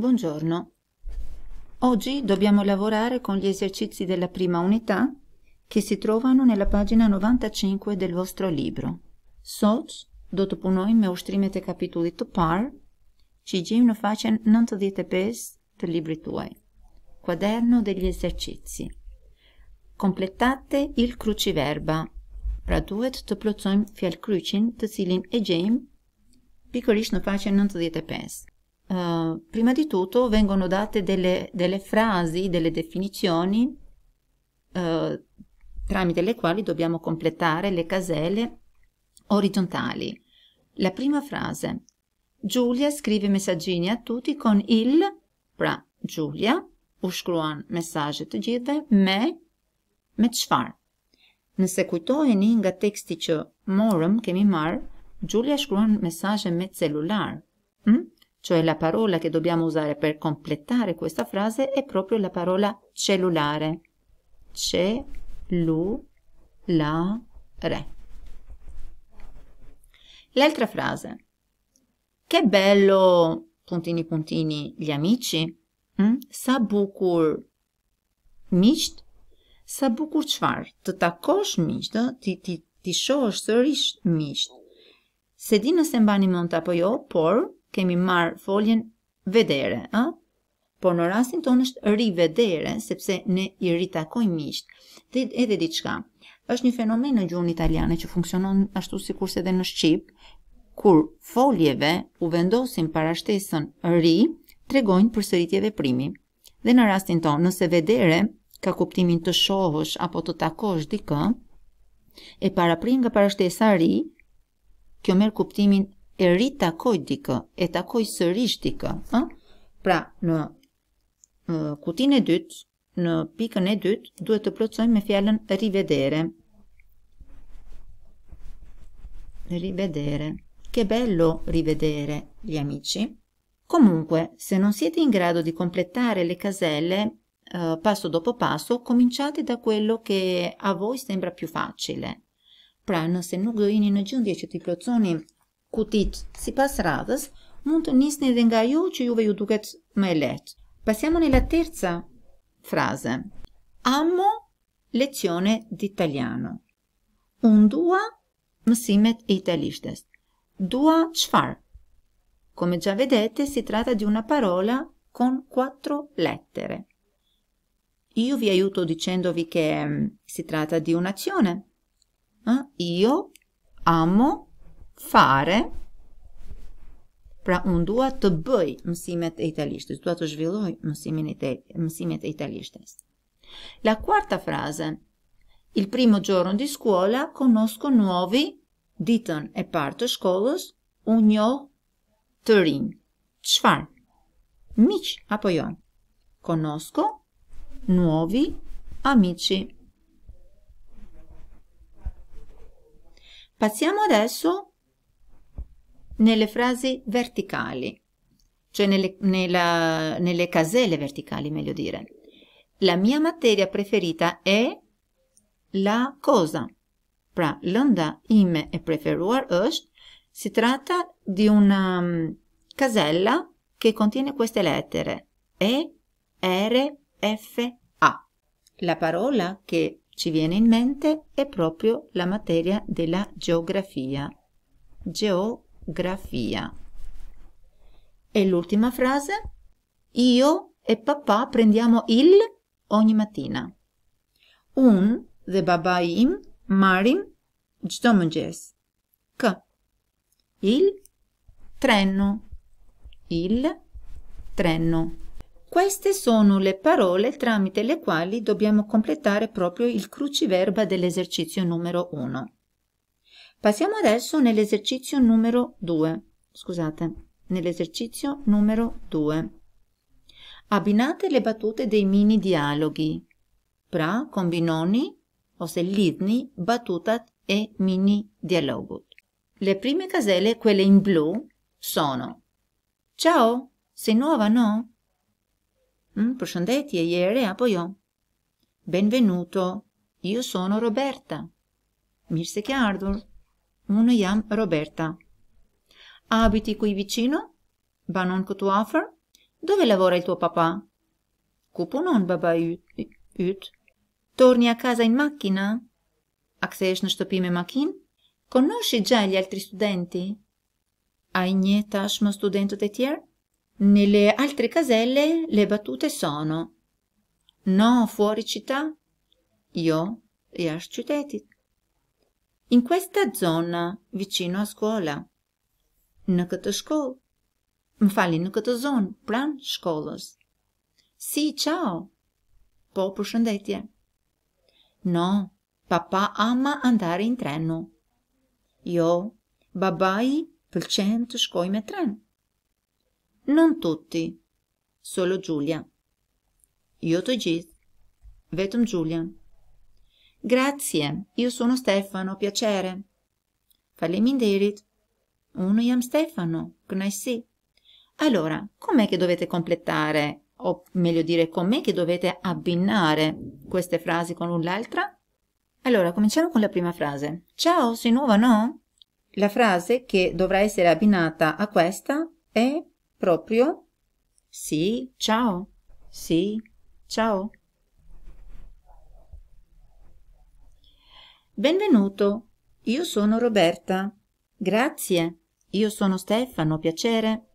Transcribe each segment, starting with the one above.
Buongiorno. Oggi dobbiamo lavorare con gli esercizi della prima unità che si trovano nella pagina 95 del vostro libro. Sot do të punojmë me ushtrimet e kapitullit të parë që i gjejmë në faqen 95 të librit tuaj. Quaderno degli esercizi. Completate il cruciverba. Pra duhet të plotësojmë fjalë kryqin të cilin e gjejmë pikërisht në faqen 95 prima di tutto vengono date delle delle frasi, delle definizioni uh, tramite le quali dobbiamo completare le caselle orizzontali. La prima frase. Giulia scrive messaggini a tutti con il pra Giulia u shkruan mesazhe të gjithë me me qfar. Nëse kujtoheni nga teksti që morëm, kemi marr, Giulia shkruan mesazhe me celular. Hm? cioè la parola che dobbiamo usare per completare questa frase è proprio la parola cellulare. re. L'altra frase. Che bello, puntini puntini, gli amici. Mm? Sabukur misht. Sabukur çfarë? Të takosh misht, ti, ti, ti shohësh sërish misht. Se di nëse mbani mund të apo jo, por kemi marë foljen vedere, a? Por në rastin tonë është ri vedere, sepse ne i ritakoj misht. Dhe edhe diçka, është një fenomen në gjuhën italiane që funksionon ashtu si kurse dhe në Shqip, kur foljeve u vendosin para shtesën ri, tregojnë për sëritjeve dhe primi. Dhe në rastin tonë, nëse vedere ka kuptimin të shohësh apo të takosh dikë, e para prim nga para shtesa ri, kjo merë kuptimin eritakoidiko eta koizërishtikë, ë? Hm? Pra, në kutin e dytë, në pikën e dytë, duhet të plotësojmë me fjallën rivedere. Rivedere. Che bello rivedere, gli amici. Comunque, se non siete in grado di completare le caselle eh, passo dopo passo, cominciate da quello che a voi sembra più facile. Pra, se nuk do in në gjendje që të kutit si pas radhës, mund të nisni edhe nga ju që juve ju duket me letë. Pasjamo në la terca fraze. Amo lecione d'italiano. Un dua mësimet e italishtes. Dua qfar. Come già vedete, si trata di una parola con quattro lettere. Io vi aiuto dicendovi che mm, si tratta di un'azione. Eh? Io amo fare, pra unë dua të bëj mësimet e italishtës, dua të zhvilloj mësimin e mësimet e italishtës. La quarta frase. Il primo giorno di scuola conosco nuovi ditën e parë të shkollës, unë një jo të rinë. Qfarë? Miqë apo jo? Konosko, nuovi, amici. Passiamo adesso nelle frasi verticali, cioè nelle, nella, nelle caselle verticali, meglio dire. La mia materia preferita è la cosa. Pra l'onda im e preferuar öst si tratta di una mm, casella che contiene queste lettere E, R, F, A. La parola che ci viene in mente è proprio la materia della geografia. Geo grafia. E l'ultima frase? Io e papà prendiamo il ogni mattina. Un dhe babaim marim çdo mëngjes. K. Il treno. Il treno. Queste sono le parole tramite le quali dobbiamo completare proprio il cruciverba dell'esercizio numero 1. Passiamo adesso nell'esercizio numero 2. Scusate, nell'esercizio numero 2. Abbinate le battute dei mini dialoghi. Pra combinoni, osellidni, battuta e mini dialogut. Le prime caselle, quelle in blu, sono Ciao, sei nuova, no? Mm, Prosciandetti e ieri apoio. Ah, Benvenuto, io sono Roberta. Mirse che ardor. Unë jam Roberta. abiti ku i vicino? Banon këtu afer? Dove lavora il tuo papa? Ku punon, baba yt? Torni a kaza in makina? A kse esh në shtëpi me makin? Konoshi gli altri studenti? A i nje tash më studentët e tjerë? Në le altri kazelle, le batute sono. No, fuori qita? Jo, jash qytetit in questa zona vicino a scuola. Në këtë shkollë. Më fali, në këtë zonë, pranë shkollës. Si, ciao. Po, për shëndetje. No, papa ama andare in treno. Jo, babai pëlqen të shkoj me tren. Non tutti, solo Giulia. Jo të gjithë, vetëm Giulia. Grazie, io sono Stefano, piacere. Faleminderit. Uno iam Stefano, gnaisi. Allora, com'è che dovete completare, o meglio dire, com'è che dovete abbinare queste frasi con l'altra? Allora, cominciamo con la prima frase. Ciao, sei nuova, no? La frase che dovrà essere abbinata a questa è proprio Sì, ciao. Sì, ciao. Benvenuto, io sono Roberta. Grazie, io sono Stefano, piacere.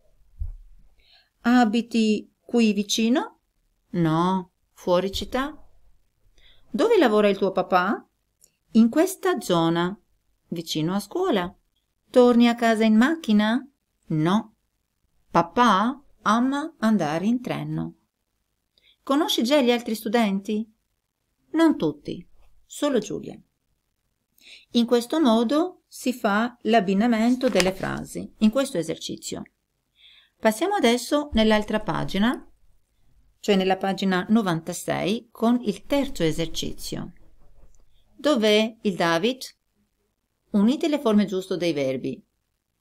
Abiti qui vicino? No, fuori città. Dove lavora il tuo papà? In questa zona, vicino a scuola. Torni a casa in macchina? No. Papà ama andare in treno. Conosci già gli altri studenti? Non tutti, solo Giulia. In questo modo si fa l'abbinamento delle frasi in questo esercizio. Passiamo adesso nell'altra pagina, cioè nella pagina 96, con il terzo esercizio. Dov'è il David? Unite le forme giuste dei verbi,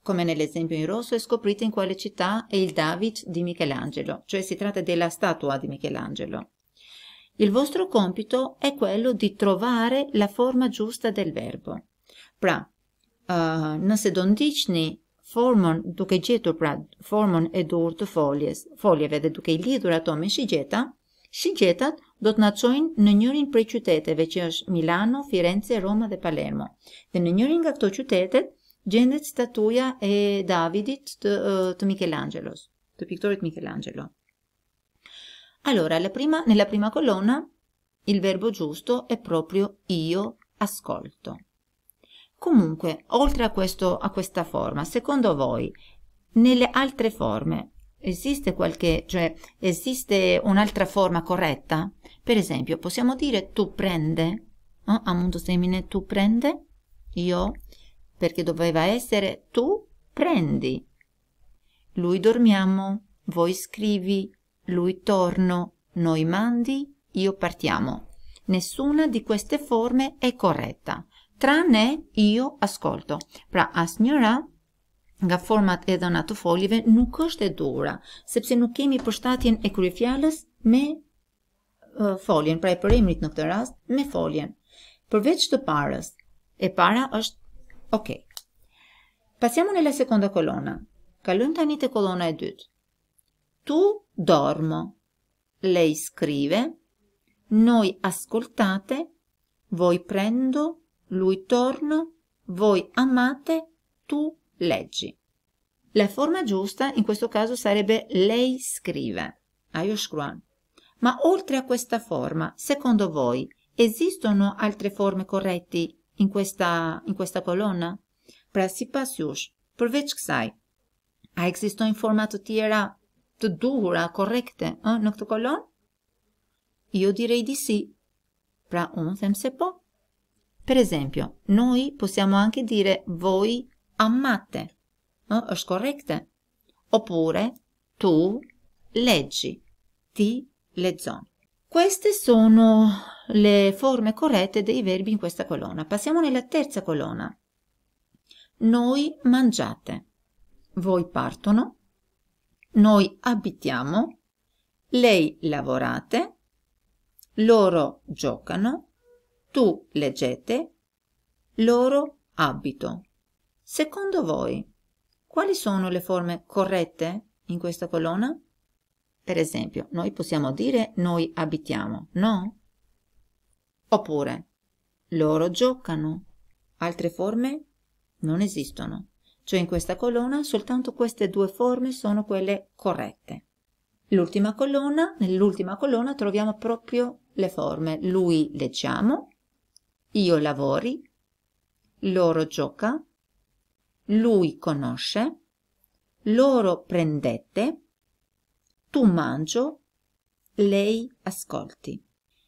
come nell'esempio in rosso, e scoprite in quale città è il David di Michelangelo, cioè si tratta della statua di Michelangelo. Il vostro compito è quello di trovare la forma giusta del verbo. Pra, uh, nëse do ndiqni formën duke gjetur pra formën e dur të foljes, foljeve dhe duke i lidhur ato me shigjeta, shigjetat do të na çojnë në njërin prej qyteteve që është Milano, Firenze, Roma dhe Palermo. Dhe në njërin nga këto qytete gjendet statuja e Davidit të, eh, të Michelangelo, të piktorit Michelangelo. Allora, prima, nella prima colonna il verbo giusto è proprio io ascolto. Comunque, oltre a, questo, a questa forma, secondo voi, nelle altre forme esiste qualche, cioè esiste un'altra forma corretta? Per esempio, possiamo dire tu prende, a mondo semine tu prende, io, perché doveva essere tu prendi. Lui dormiamo, voi scrivi, lui torno, noi mandi, io partiamo. Nessuna di queste forme è corretta, tranne io ascolto. Pra njëra, nga format e dhëna të folive, nuk është e dura, sepse nuk kemi përshtatjen e kryefjalës me foljen, pra e emrit në këtë rast me foljen. Përveç të parës, e para është ok. Pasjamo në la seconda kolona. Kalojm tani te kolona e dytë. Tu dormo. Lei scrive. Noi ascoltate. Voi prendo. Lui torno. Voi amate. Tu leggi. La forma giusta in questo caso sarebbe lei scrive. Ayoshkran. Ma oltre a questa forma, secondo voi, esistono altre forme corrette in questa, in questa colonna? Prasipasyush, provechksai. A existují forma to tjera të duhura, korrekte, ë, në këtë kolon? Io direi di sì. Pra unë them se po. Per esempio, noi possiamo anche dire voi amate, ë, është korrekte. Oppure tu leggi, ti lezzon. Queste sono le forme corrette dei verbi in questa colonna. Passiamo nella terza colonna. Noi mangiate. Voi partono, noi abitiamo, lei lavorate, loro giocano, tu leggete, loro abito. Secondo voi, quali sono le forme corrette in questa colonna? Per esempio, noi possiamo dire noi abitiamo, no? Oppure loro giocano. Altre forme non esistono cioè in questa colonna soltanto queste due forme sono quelle corrette. L'ultima colonna, nell'ultima colonna troviamo proprio le forme. Lui leggiamo, io lavori, loro gioca, lui conosce, loro prendete, tu mangio, lei ascolti.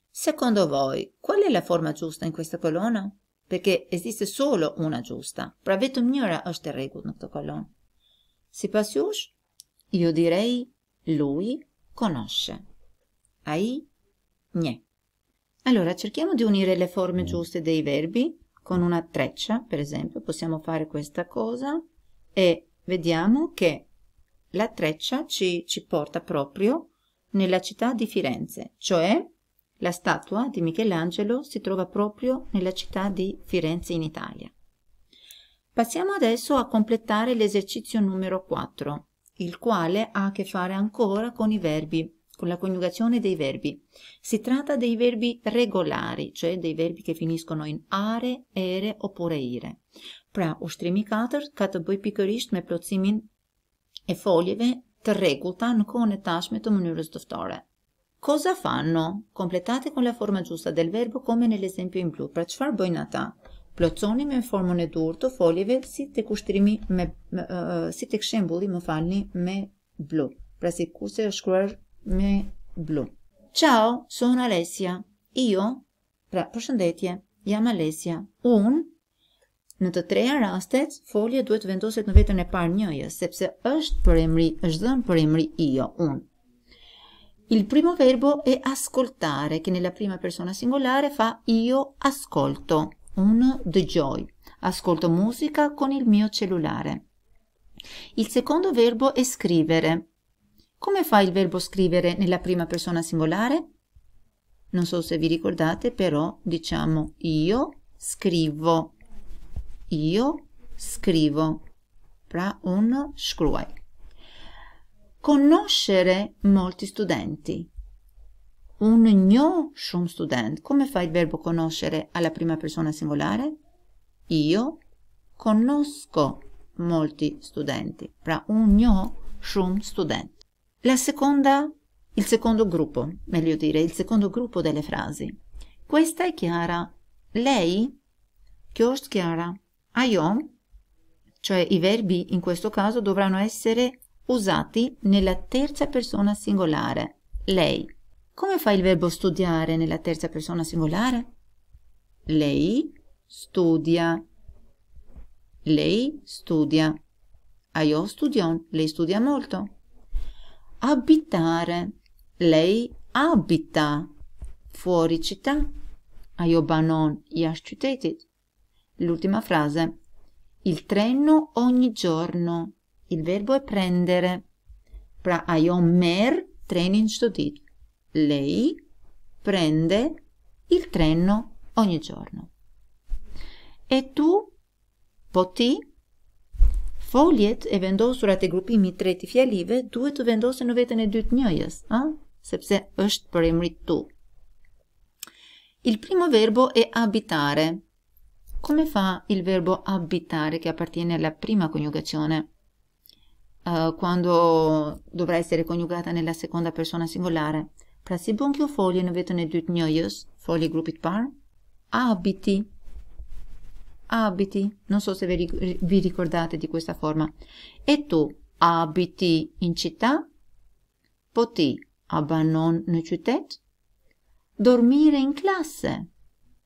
Secondo voi, qual è la forma giusta in questa colonna? perché esiste solo una giusta. Pravetomnjura është e rregull në këtë kolon. Sipas jush, ju direi lui conosce. Ai nje. Allora cerchiamo di unire le forme mm. giuste dei verbi con una treccia, per esempio, possiamo fare questa cosa e vediamo che la treccia ci, ci porta proprio nella città di Firenze, cioè la statua di Michelangelo si trova proprio nella città di Firenze in Italia. Passiamo adesso a completare l'esercizio numero 4, il quale ha a che fare ancora con i verbi, con la coniugazione dei verbi. Si tratta dei verbi regolari, cioè dei verbi che finiscono in are, ere oppure ire. Pra ushtrimi 4 ka të bëj me plotsimin e foljeve të rregullta në kohën tashme të mënyrës dëftore. Cosa fanno? Completate con la forma giusta del verbo come nell'esempio in blu. Pra çfarë bëjnë ata? Plotsoni me formën e dur të foljeve si të kushtrimi, me, me, uh, si të kshembuli më falni me blu. Pra si ku se është kruar me blu. Ciao, sonë Alessia. Io, pra përshëndetje, jam Alessia. Un, në të treja rastet, folje duhet vendoset në vetën e par njëjë, sepse është për emri, është dhe për emri io, jo, un. Il primo verbo è ascoltare, che nella prima persona singolare fa io ascolto, un the joy, ascolto musica con il mio cellulare. Il secondo verbo è scrivere. Come fa il verbo scrivere nella prima persona singolare? Non so se vi ricordate, però diciamo io scrivo. Io scrivo. Pra un scrive conoscere molti studenti. Un schum student. Come fa il verbo conoscere alla prima persona singolare? Io conosco molti studenti. Pra un student. La seconda, il secondo gruppo, meglio dire, il secondo gruppo delle frasi. Questa è Chiara. Lei? Kiosk Chiara. Aion? Cioè i verbi in questo caso dovranno essere usati nella terza persona singolare, lei. Come fa il verbo studiare nella terza persona singolare? Lei studia. Lei studia. Ah, io studio. Lei studia molto. Abitare. Lei abita. Fuori città. Ah, io banon. L'ultima frase. Il treno ogni giorno. Il verbo è prendere. Pra ajo mer trenin çdo ditë. Lei prende il treno ogni giorno. E tu po ti foljet e vendosurat e grupimi tret i fjalive duhet të vendosen në veten e dytë njëjës, a? Sepse është për emrit tu. Il primo verbo è abitare. Come fa il verbo abitare che appartiene alla prima coniugazione? Eh, quando dovrà essere coniugata nella seconda persona singolare. Prasibunchio folien vetone dut noius, folie grupit par. Abiti. Abiti. Non so se vi, ricordate di questa forma. E tu abiti in città? Poti abannon neciutet? Dormire in classe?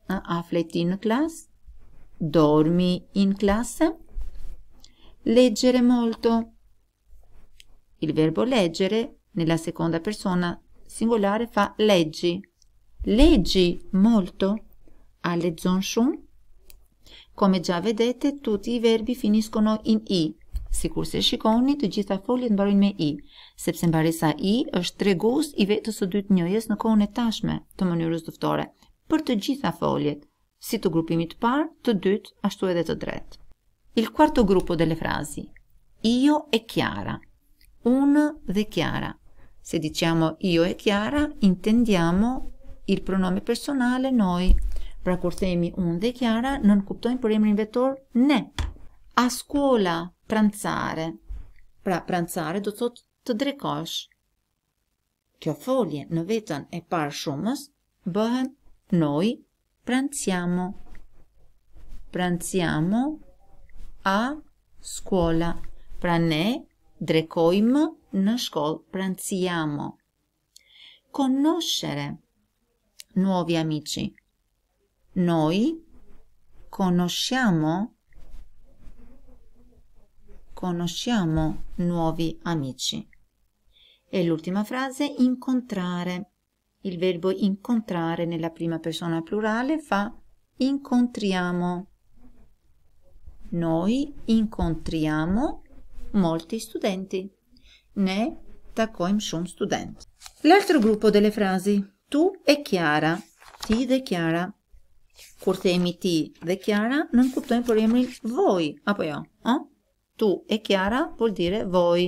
Ah, affletti in classe? Dormi in classe? Leggere molto? Il verbo leggere nella seconda persona singolare fa leggi. Leggi molto? A lezzon shumë? Come già vedete, tutti i verbi finiscono in i. Sikur se shikoni, të gjitha foljet mbarojnë me i, sepse mbarisa i është tregus i vetës së dytë njëjës në kohën e tashme të mënyrës dëftore, për të gjitha foljet, si të grupimit të parë, të dytë, ashtu edhe të dretë. Il quarto gruppo delle frasi. Io e Chiara unë dhe Chiara. Se diciamo io jo e Chiara, intendiamo il pronome personale noi. Pra kur themi unë dhe Chiara, nën kuptojmë për emrin vetor ne. A scuola pranzare. Pra pranzare do thot të drekosh. Kjo folje në vetën e parë shumës bëhen noi pranziamo. Pranziamo a scuola. Pra ne Drekoim në shkollë pranziamo. Conoscere. Nuovi amici. Noi conosciamo conosciamo nuovi amici. E l'ultima frase incontrare. Il verbo incontrare nella prima persona plurale fa incontriamo. Noi incontriamo molti studenti. Ne takoim shum student. L'altro gruppo delle frasi tu e Chiara, ti dechiara. Kurthemi ti dechiara, non kuptojmë për emrin voi, apo ah, jo? eh? Oh. Tu e Chiara vuol dire voi.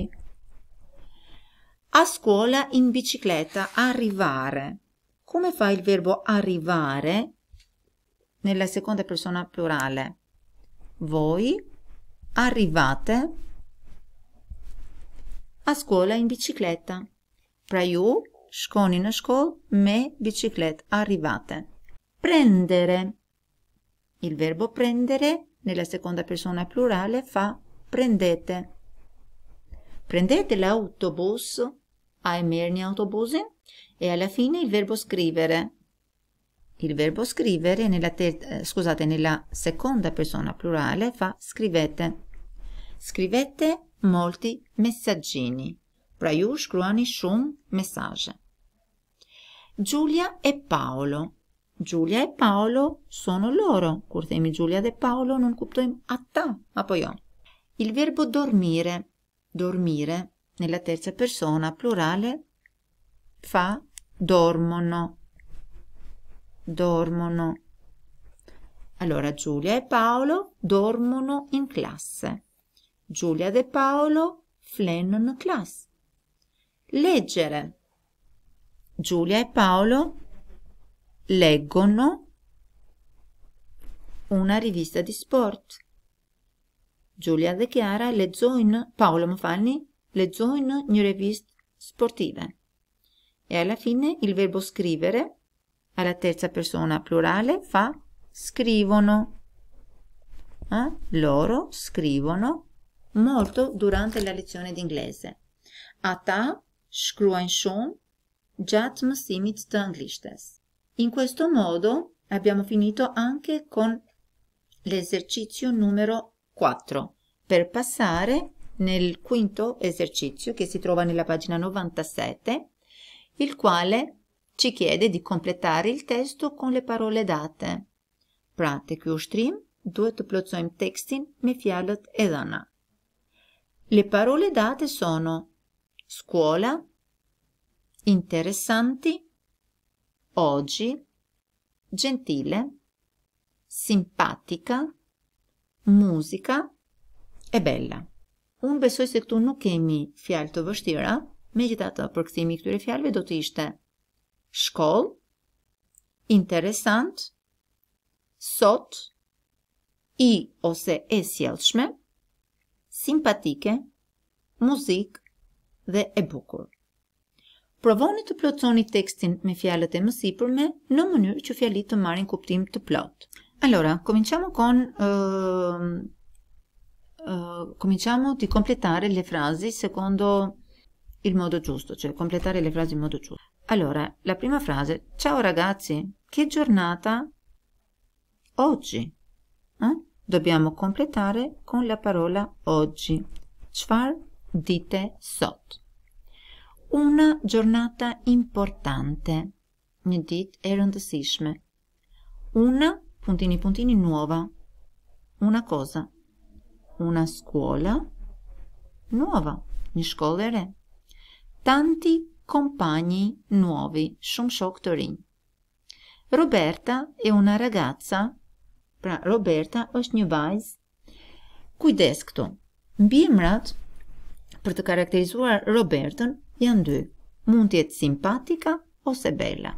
A scuola in bicicletta, arrivare. Come fa il verbo arrivare nella seconda persona plurale? Voi arrivate a scuola in bicicletta. Praiù, shkoni në shkollë me bicicletë, arrivate. Prendere. Il verbo prendere nella seconda persona plurale fa prendete. Prendete l'autobus, ai merni autobuse, e alla fine il verbo scrivere. Il verbo scrivere nella, eh, scusate, nella seconda persona plurale fa scrivete. Scrivete molti messaggini Prayush Kruani Shum Message Giulia e Paolo Giulia e Paolo sono loro curtemi Giulia de Paolo non cuptoim atta ma poi ho il verbo dormire dormire nella terza persona plurale fa dormono dormono allora Giulia e Paolo dormono in classe Giulia De Paolo, Flannon Class. Leggere. Giulia e Paolo leggono una rivista di sport. Giulia dichiara le zone, Paolo Mafalni le zone in rivista sportive. E alla fine il verbo scrivere alla terza persona plurale fa scrivono. Eh? Loro scrivono molto durante la lezione d'inglese. Ata shkruajnë shumë gjatë mësimit të In questo modo abbiamo finito anche con l'esercizio numero 4 per passare nel quinto esercizio che si trova nella pagina 97, il quale ci chiede di completare il testo con le parole date. Pra të ky duhet të plotësojmë tekstin me fjalët e dhëna. Le parole date sono scuola, interessanti, oggi, gentile, simpatica, musica e bella. Unë besoj se këtu nuk kemi fjalë të vështira, me gjitha të përkëthimi këtyre fjalëve do të ishte shkoll, interesant, sot, i ose e sjelshme, simpatike, muzikë dhe e bukur. Provoni të plotsoni tekstin me fjalët e mësipërme në mënyrë që fjalit të marrin kuptim të plot. Allora, cominciamo con uh, uh, cominciamo di completare le frasi secondo il modo giusto, cioè completare le frasi in modo giusto. Allora, la prima frase, ciao ragazzi, che giornata oggi? Eh? dobbiamo completare con la parola oggi. Cfar dite sot? Una giornata importante. Një dit e rëndësishme. Una, puntini, puntini, nuova. Una cosa. Una scuola. Nuova. Një shkollë re. Tanti compagni nuovi. Shumë shok të rinj. Roberta è una ragazza Pra, Roberta është një vajz Kujdes këtu. mbimrat për të karakterizuar Robertën janë dy. Mund të jetë simpatika ose bella.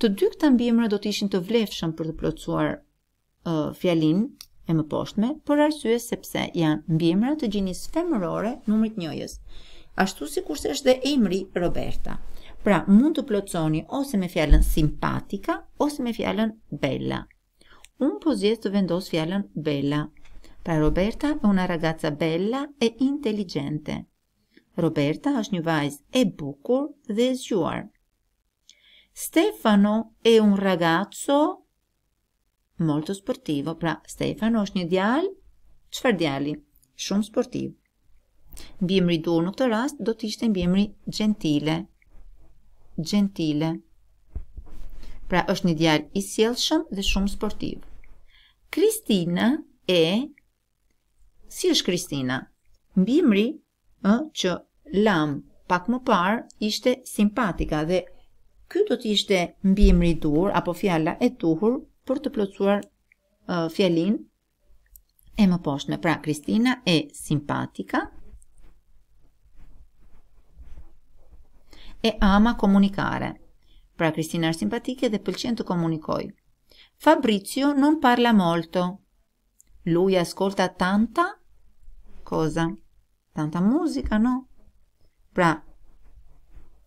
Të dy këta mbiemra do të ishin të vlefshëm për të plotësuar uh, fjalin e më poshtme, për arsye sepse janë mbiemra të gjinis femërore numrit njojës. Ashtu si kurse është dhe emri Roberta. Pra, mund të plotësoni ose me fjallën simpatika, ose me fjallën bella, Un po zjedh të vendos fjalën Bella. Pra Roberta e una ragazza bella e intelligente. Roberta është një vajzë e bukur dhe e zgjuar. Stefano è un ragazzo molto sportivo. Pra Stefano është një djalë, çfarë djali? Shumë sportiv. Mbiemri i në këtë rast do të ishte mbiemri gentile. Gentile pra është një djalë i sjellshëm dhe shumë sportiv. Kristina e si është Kristina? Mbimri ë që lam pak më parë ishte simpatika dhe ky do të ishte mbimri i dur apo fjala e duhur për të plotësuar uh, fjalin e më Pra Kristina e simpatika e ama komunikare pra Kristina është simpatike dhe pëlqen të komunikoj. Fabrizio non parla molto. Lui ascolta tanta cosa? Tanta musica, no? Pra,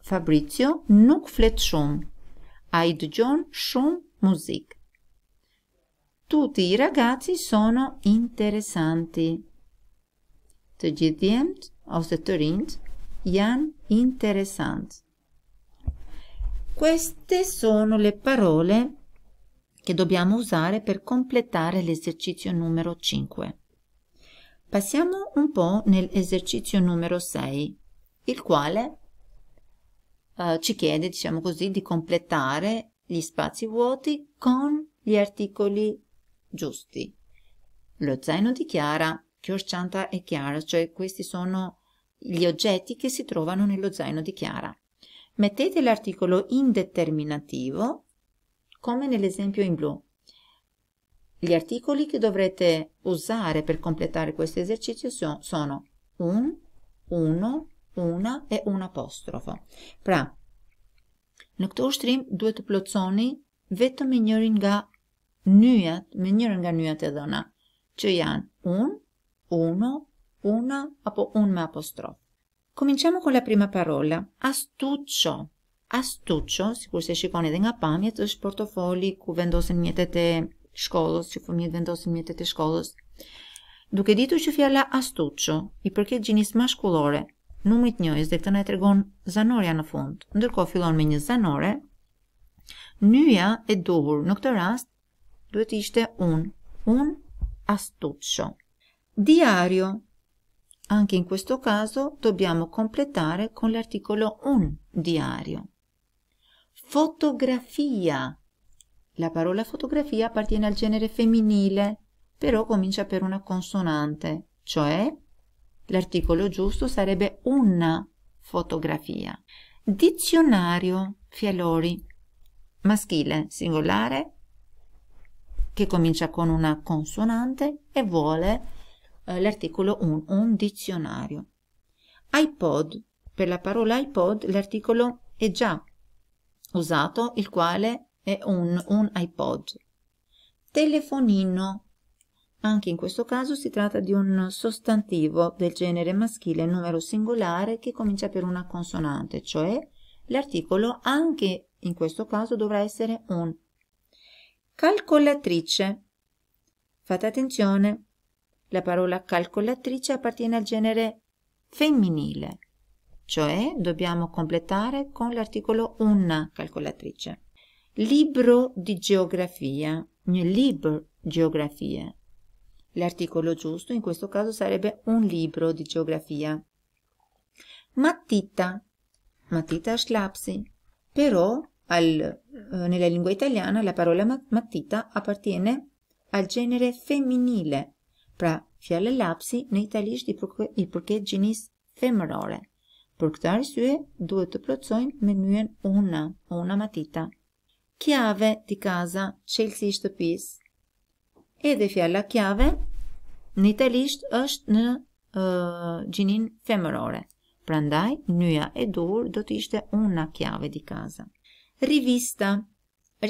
Fabrizio nuk flet shumë. A i dëgjon shumë muzikë. Tuti i ragazzi sono interesanti. Të gjithjend ose të rind janë interesantë. Queste sono le parole che dobbiamo usare per completare l'esercizio numero 5. Passiamo un po' nell'esercizio numero 6, il quale eh, ci chiede, diciamo così, di completare gli spazi vuoti con gli articoli giusti. Lo zaino di Chiara, Chiorcianta e Chiara, cioè questi sono gli oggetti che si trovano nello zaino di Chiara. mettete l'articolo indeterminativo come nell'esempio in blu. Gli articoli che dovrete usare per completare questo esercizio sono un, uno, una e un apostrofo. Pra, në këtë ushtrim duhet të plotësoni vetëm me njërin nga nyjat, me njërin nga nyjat e dhëna, që janë un, uno, una apo un me apostrof. Cominciamo con la prima parola, astuccio. Astuccio, sikur se shikoni edhe nga pamjet, është portofoli ku vendosin mjetet e shkollës, që fëmijët vendosin mjetet e shkollës. Duke ditu që fjalla astuccio i përket gjinis mashkullore, numrit njëjës dhe këtë në e tregon zanorja në fund, ndërko fillon me një zanore, nyja e duhur në këtë rast duhet ishte un, un astuccio. Diario, Anche in questo caso dobbiamo completare con l'articolo un diario. Fotografia. La parola fotografia appartiene al genere femminile, però comincia per una consonante, cioè l'articolo giusto sarebbe una fotografia. Dizionario, fialori, maschile, singolare, che comincia con una consonante e vuole eh, l'articolo 1, un dizionario. iPod, per la parola iPod l'articolo è già usato, il quale è un, un iPod. Telefonino, anche in questo caso si tratta di un sostantivo del genere maschile numero singolare che comincia per una consonante, cioè l'articolo anche in questo caso dovrà essere un. Calcolatrice. Fate attenzione, la parola calcolatrice appartiene al genere femminile, cioè dobbiamo completare con l'articolo una calcolatrice. Libro di geografia, un libro geografia. L'articolo giusto in questo caso sarebbe un libro di geografia. Matita, matita schlapsi, però al, eh, nella lingua italiana la parola mattita appartiene al genere femminile, Pra, fjallë lapsi në italisht i, përke, përket gjinis femërore. Për këtë arsye, duhet të me menyen una, una matita. Kjave di casa, qelsi i shtëpis. Edhe fjalla kjave në italisht është në uh, gjinin femërore. Prandaj, nëja e dur do të ishte una kjave di casa. Rivista.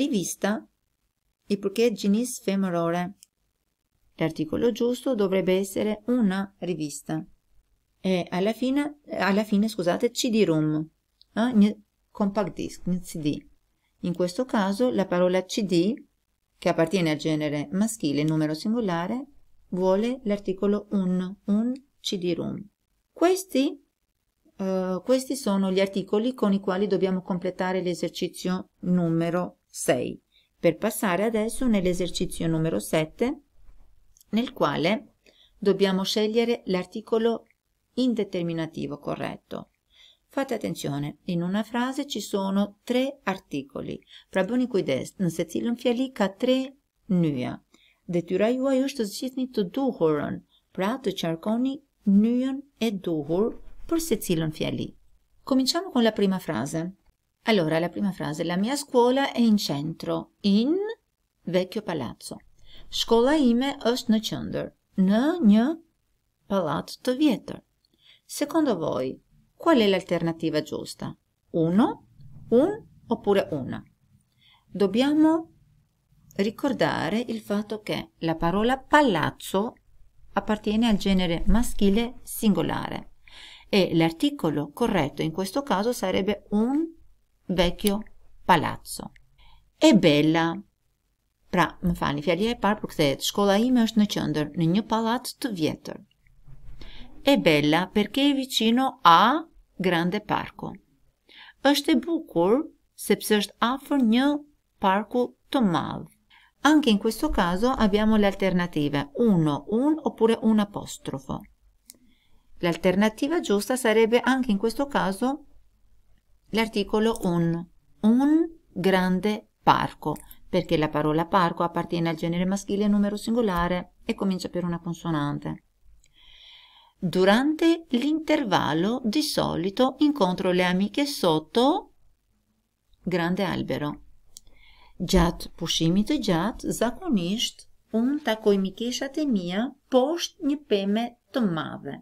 Rivista i përket gjinis femërore. L'articolo giusto dovrebbe essere una rivista. E alla fine, alla fine scusate, CD-ROM, eh? compact disc, CD. In questo caso la parola CD, che appartiene al genere maschile numero singolare, vuole l'articolo un, un CD-ROM. Questi, eh, questi sono gli articoli con i quali dobbiamo completare l'esercizio numero 6. Per passare adesso nell'esercizio numero 7, nel quale dobbiamo scegliere l'articolo indeterminativo corretto. Fate attenzione, in una frase ci sono tre articoli. Prabonikui des, në secilën fjali ka tre nyja. Detyra juaj është të zgjidhni të duhurën, pra të qarkoni nyjen e duhur per secilën fjali. Cominciamo con la prima frase. Allora, la prima frase, la mia scuola è in centro, in vecchio palazzo. Shkolla ime është në qëndër, në një palat të vjetër. Secondo voi, qual è l'alternativa giusta? Uno, un oppure una? Dobbiamo ricordare il fatto che la parola palazzo appartiene al genere maschile singolare e l'articolo corretto in questo caso sarebbe un vecchio palazzo. È bella Pra, më falni, fjalia e parë për kthehet. Shkolla ime është në qendër, në një pallat të vjetër. E bella, perché è vicino a grande parco. Është e bukur sepse është afër një parku të madh. Anche in questo caso abbiamo le alternative: uno, un oppure un apostrofo. L'alternativa giusta sarebbe anche in questo caso l'articolo un, un grande parco perché la parola parco appartiene al genere maschile numero singolare e comincia per una consonante. Durante l'intervallo di solito incontro le amiche sotto grande albero. Gjat pushimit të gjat, zakonisht un takoj mikeshat e mia posht një peme të madhe.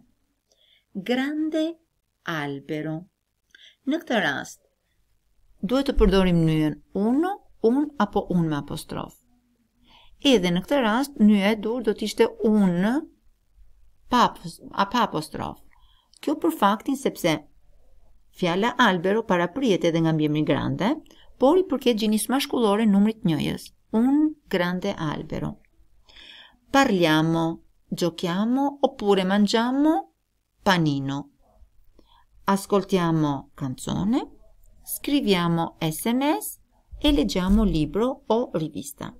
Grande albero. Në këtë rast duhet të përdorim mënyrën uno un apo un me apostrof. Edhe në këtë rast, një e dur do t'ishte un papës, a pa apostrof. Kjo për faktin sepse fjalla albero para prijet edhe nga mbjemi grande, por i përket gjinis ma shkullore numrit njëjës. Un grande albero. Parliamo, gjokiamo, opure mangiamo, panino. Ascoltiamo canzone, scriviamo sms, e legjamo libro o rivista.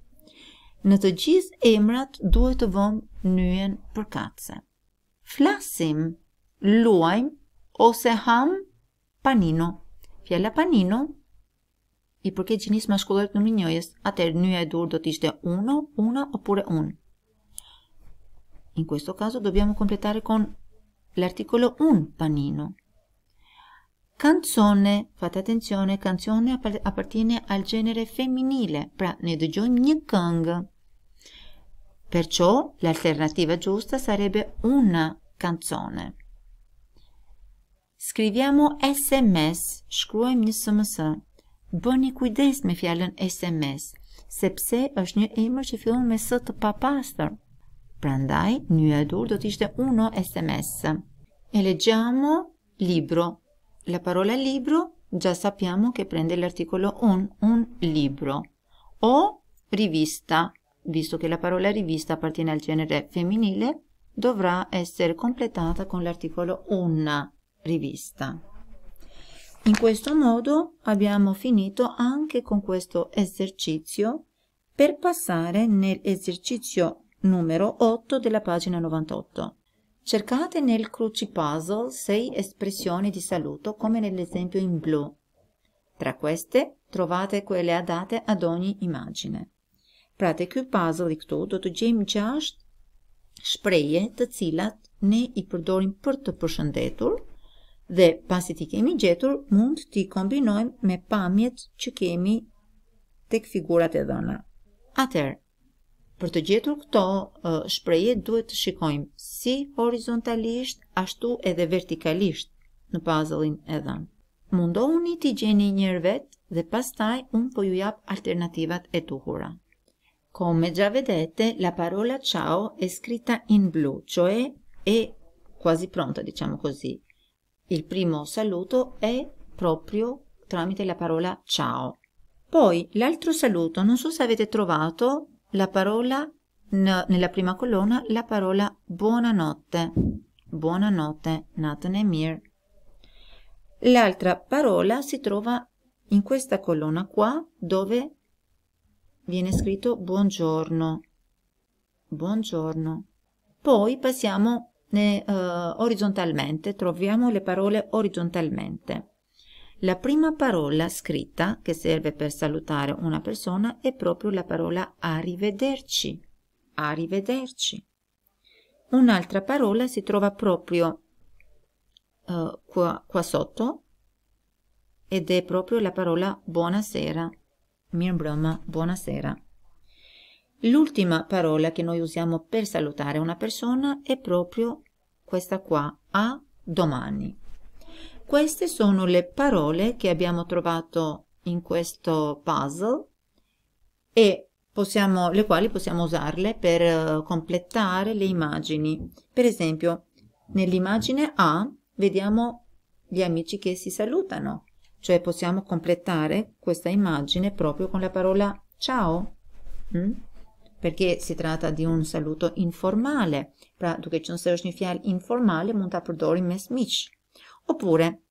Në të gjithë emrat duhet të vëmë njën për katëse. Flasim, luajm ose ham panino. Fjalla panino i përket gjinis ma shkullet në njëjës, atër njëja e dur do t'ishte uno, una o pure un. In questo caso dobbiamo completare con l'articolo un panino, Canzone, fate attenzione, canzone appartiene al genere femminile, pra ne dëgjojmë një këngë. Perqo, l'alternativa giusta sarebbe una canzone. Scriviamo SMS, shkruajmë një SMS. Bëni kujdes me fjalën SMS, sepse është një emër që fillon me S të papastër. Prandaj, një e dur do t'ishte uno SMS. E leggiamo libro, la parola libro già sappiamo che prende l'articolo un, un libro, o rivista, visto che la parola rivista appartiene al genere femminile, dovrà essere completata con l'articolo una rivista. In questo modo abbiamo finito anche con questo esercizio per passare nell'esercizio numero 8 della pagina 98. Cercate nel cruci-puzzle sei espressioni di saluto come nell'esempio in blu. Tra queste, trovate quelle adatte ad ogni immagine. Prate ky puzzle këtu do të gjejmë 6 shprehje të cilat ne i përdorim për të përshëndetur dhe pasi ti kemi gjetur mund ti kombinojmë me pamjet që kemi tek figurat e dhëna. Atëherë, Për të gjetur këto shpreje duhet të shikojmë si horizontalisht, ashtu edhe vertikalisht në puzzle-in e dhënë. Mundohuni t'i gjeni njërë vetë dhe pastaj unë po ju jap alternativat e tuhura. Come già vedete, la parola ciao è scritta in blu, cioè è quasi pronta, diciamo così. Il primo saluto è proprio tramite la parola ciao. Poi l'altro saluto, non so se avete trovato, la parola, nella prima colonna, la parola buonanotte. Buonanotte, Nathan e Mir. L'altra parola si trova in questa colonna qua dove viene scritto buongiorno. Buongiorno. Poi passiamo eh, eh orizzontalmente, troviamo le parole orizzontalmente. La prima parola scritta che serve per salutare una persona è proprio la parola arrivederci. Arrivederci. Un'altra parola si trova proprio uh, qua, qua sotto ed è proprio la parola buonasera. Mir Mirbrahma, buonasera. L'ultima parola che noi usiamo per salutare una persona è proprio questa qua, a domani. Queste sono le parole che abbiamo trovato in questo puzzle e possiamo, le quali possiamo usarle per eh, completare le immagini. Per esempio, nell'immagine A vediamo gli amici che si salutano, cioè possiamo completare questa immagine proprio con la parola ciao, mm? perché si tratta di un saluto informale. Pra, duke që në së është një fjalë informale, mund ta përdorim me smiq. Oppure,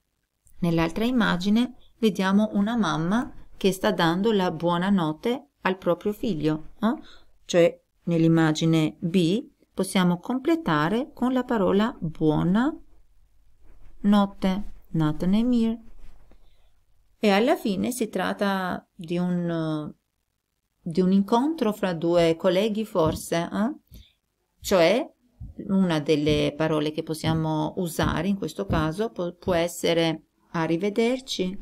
nell'altra immagine, vediamo una mamma che sta dando la buonanotte al proprio figlio, eh? cioè nell'immagine B possiamo completare con la parola buona notte, Natanemir. E alla fine si tratta di un, di un incontro fra due colleghi forse, eh? cioè una delle parole che possiamo usare in questo caso può essere arrivederci,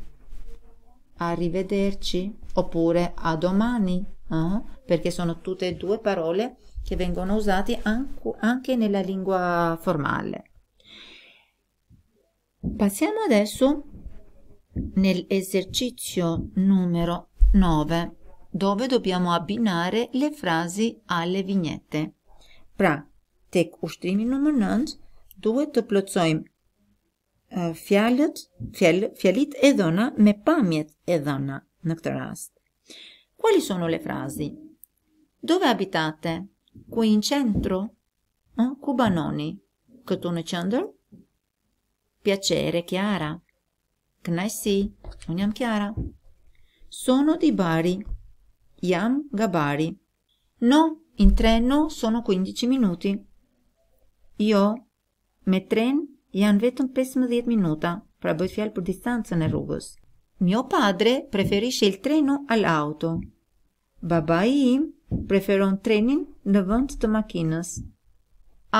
arrivederci oppure a domani, eh? perché sono tutte e due parole che vengono usate anche nella lingua formale. Passiamo adesso nell'esercizio numero 9, dove dobbiamo abbinare le frasi alle vignette. Pra tek ushtrimi nëmër 9, duhet të plëcojmë fjallit e dhona me pamjet e dhona në këtë rast. Quali sono le frasi? Dove abitate? Ku in centro? Ku banoni? Këtu në qëndër? Piacere, Chiara. si? unë jam Chiara. Sono di bari. Jam nga bari. No, in treno sono 15 minuti. Jo, me tren janë vetëm 15 minuta, pra bëjt fjalë për distancën e rrugës. Mjo padre preferi il trenu al auto. Baba i im preferon trenin në vënd të makinës.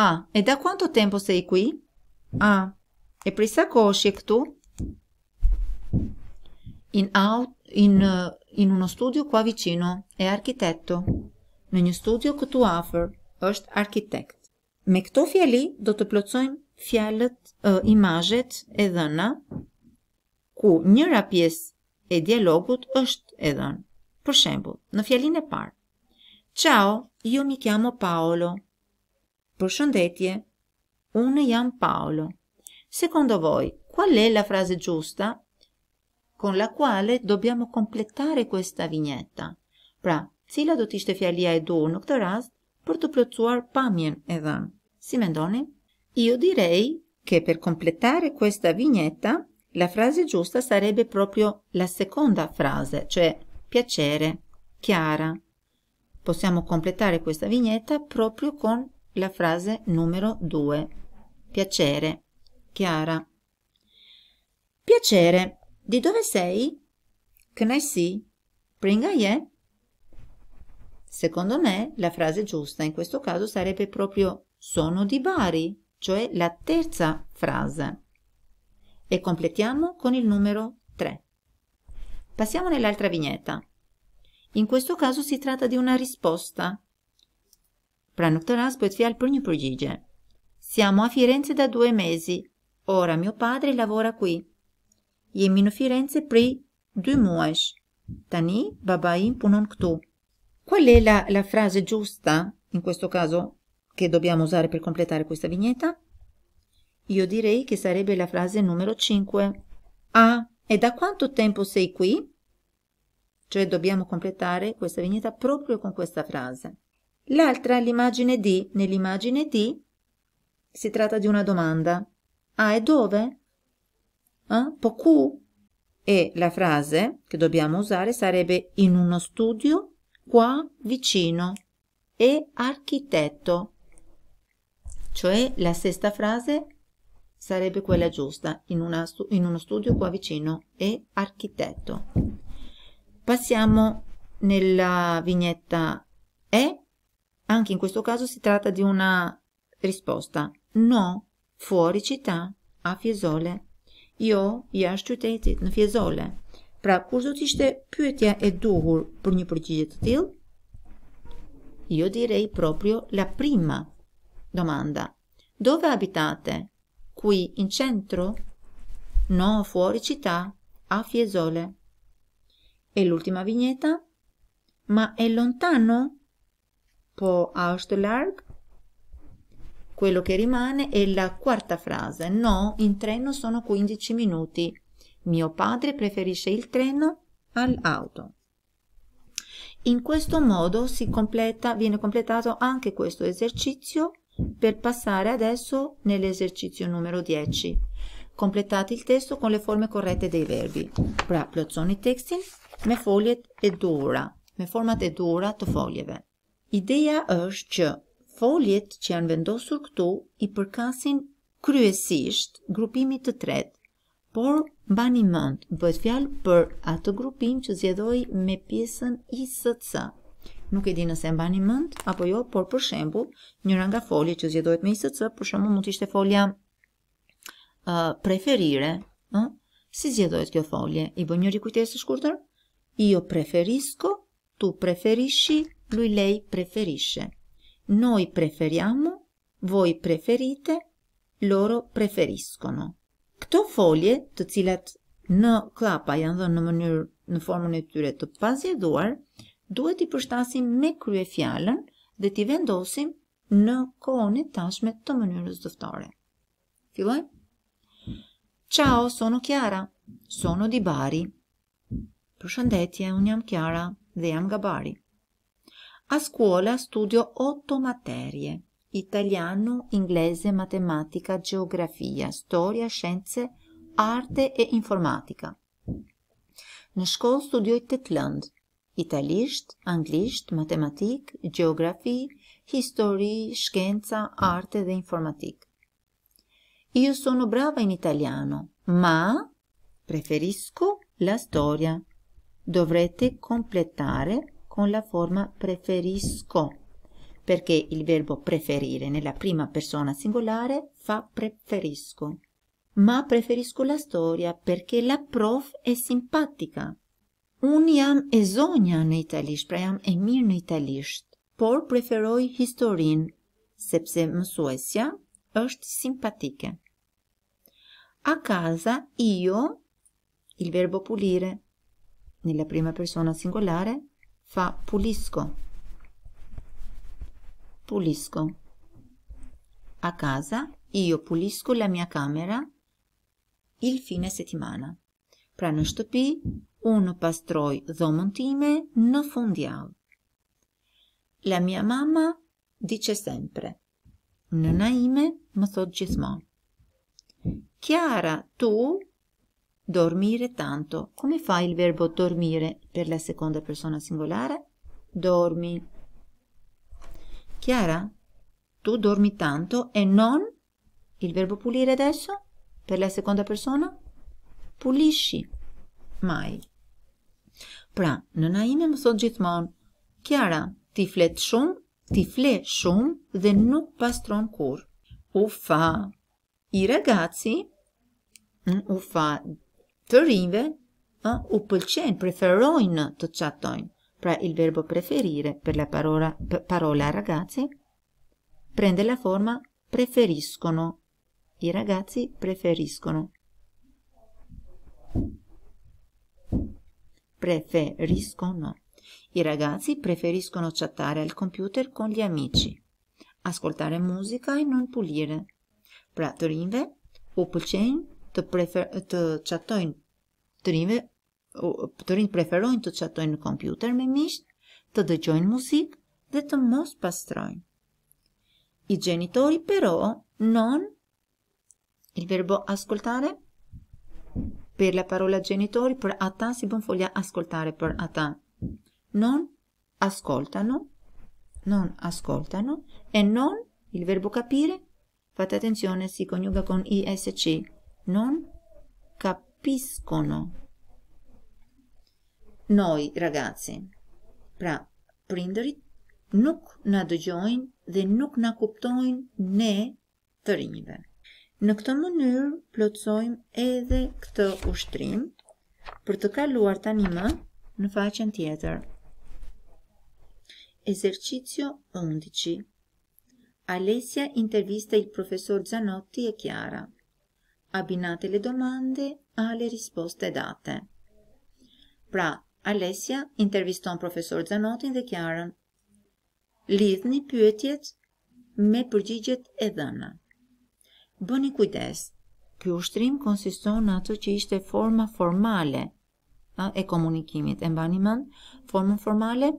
A, e da kuanto tempo se i kui? A, e prisa ko është e këtu? In, out, in, in uno studio qua vicino, e arkitetto. Në një studio këtu afer, është arkitekt. Me këto fjali do të plocojmë fjalët, imazhet e dhëna ku njëra pjesë e dialogut është e dhënë. Për shembull, në fjalinë e parë. Ciao, io mi chiamo Paolo. Përshëndetje. Unë jam Paolo. Secondo voi, qual è la frase giusta con la quale dobbiamo completare questa vignetta? Pra, cila do të ishte fjalia e duhur në këtë rast portoplazzuar pamien evan. mendoni? Io direi che per completare questa vignetta la frase giusta sarebbe proprio la seconda frase, cioè piacere, chiara. Possiamo completare questa vignetta proprio con la frase numero 2. Piacere, chiara. Piacere, di dove sei? Can I see? Bring I Secondo me la frase giusta in questo caso sarebbe proprio sono di Bari, cioè la terza frase. E completiamo con il numero 3. Passiamo nell'altra vignetta. In questo caso si tratta di una risposta. Pranokteras Botfial prunipurgige. Siamo a Firenze da due mesi. Ora mio padre lavora qui. Jemino Firenze pri du muesh. Tani babaim punon ktu. Qual è la, la frase giusta, in questo caso, che dobbiamo usare per completare questa vignetta? Io direi che sarebbe la frase numero 5. Ah, e da quanto tempo sei qui? Cioè dobbiamo completare questa vignetta proprio con questa frase. L'altra è l'immagine di. Nell'immagine di si tratta di una domanda. Ah, e dove? Ah, eh? E la frase che dobbiamo usare sarebbe in uno studio qua vicino e architetto. Cioè la sesta frase sarebbe quella giusta, in, stu in uno studio qua vicino e architetto. Passiamo nella vignetta E, anche in questo caso si tratta di una risposta. No, fuori città, a Fiesole. Io, я studiated in Fiesole. Pra, kur do të ishte pyetja e duhur për një përgjigje të tillë? Io direi proprio la prima domanda. Dove abitate? Qui in centro? No, fuori città, a Fiesole. E l'ultima vignetta? Ma è lontano? Po a është Quello che rimane è la quarta frase. No, in treno sono 15 minuti. Mio padre preferisce il treno all'auto. In questo modo si completa viene completato anche questo esercizio per passare adesso nell'esercizio numero 10. Completate il testo con le forme corrette dei verbi. Pra plotsoni tekstin me foljet e dora, me format e dora të foljeve. Ideja është që foljet që janë vendosur këtu i përkasin kryesisht grupimit të tretë, por Mbani mend, bëhet fjalë për atë grupim që zgjedhoi me pjesën ISC. Nuk e di nëse e mbani mend apo jo, por për shembull, njëra nga foljet që zgjedhohet me ISC, për shembull mund të ishte folja uh, preferire, ë? Uh? Si zgjedhohet kjo folje? I bë një rikujtesë të shkurtër? Io preferisco, tu preferisci, lui lei preferisce. Noi preferiamo, voi preferite, loro preferiscono. Këto folje, të cilat në klapa janë dhënë në mënyrë në formën e tyre të pazjeduar, duhet i përshtasim me krye fjallën dhe t'i vendosim në kohën e tashme të mënyrës dëftore. Filoj? Ciao, sono Kjara. Sono di Bari. Përshëndetje, unë jam Kjara dhe jam nga Bari. A skuola studio otto materie italiano, inglese, matematica, geografia, storia, scienze, arte e informatica. Në shkollë studioj të të lëndë, italisht, anglisht, matematik, geografi, histori, shkenca, arte dhe informatik. Io sono brava in italiano, ma preferisco la storia. Dovrete completare con la forma preferisco. perché il verbo preferire nella prima persona singolare fa preferisco. Ma preferisco la storia perché la prof è simpatica. Uniam e zonja në italisht, pra jam e mirë në italisht, por preferoj historin, sepse mësuesja është simpatike. A casa io, il verbo pulire, nella prima persona singolare, fa pulisco pulisco. A casa io pulisco la mia camera il fine settimana. Prano shtëpi, unë pastroj dhomën time në fundjavë. La mia mamma dice sempre. Nëna ime më thot gjithmonë. Chiara, tu dormire tanto. Come fa il verbo dormire per la seconda persona singolare? Dormi. Chiara, tu dormi tanto e non? Il verbo pulire adesso? Per la seconda persona? Pulisci. Mai. Pra, në na ime më thot gjithmonë, Kjara, ti flet shumë, ti fle shumë dhe nuk pastron kur. Ufa, i ragazzi, mm, ufa, të rinve, u pëlqenë, preferojnë të qatojnë. sopra il verbo preferire per la parola, parola ragazzi prende la forma preferiscono. I ragazzi preferiscono. Preferiscono. I ragazzi preferiscono chattare al computer con gli amici, ascoltare musica e non pulire. Praat drinven, o een to te, prefer, te chatten drinven të rinjt preferojnë të çatojnë në kompjuter me miqt, të dëgjojnë muzikë dhe të mos pastrojnë. I genitori però non il verbo ascoltare per la parola genitori per ata si bën folja ascoltare per ata. Non ascoltano, non ascoltano e non il verbo capire fate attenzione si coniuga con ISC. Non capiscono. Noi, ragazze, pra prinderit nuk na dëgjojnë dhe nuk na kuptojnë ne të rinjve. Në këtë mënyrë, plotsojmë edhe këtë ushtrim për të kaluar tani më në faqen tjetër. Esercizio 11. Alesja intervista il professor Zanotti e Chiara. Abinate le domande a le risposte date. Pra Alesja interviston profesor Zanotin dhe Kjarën. Lidhni pyetjet me përgjigjet e dhëna. Bëni kujdes, ky ushtrim konsiston në atë që ishte forma formale e komunikimit. E mbani mend, forma formale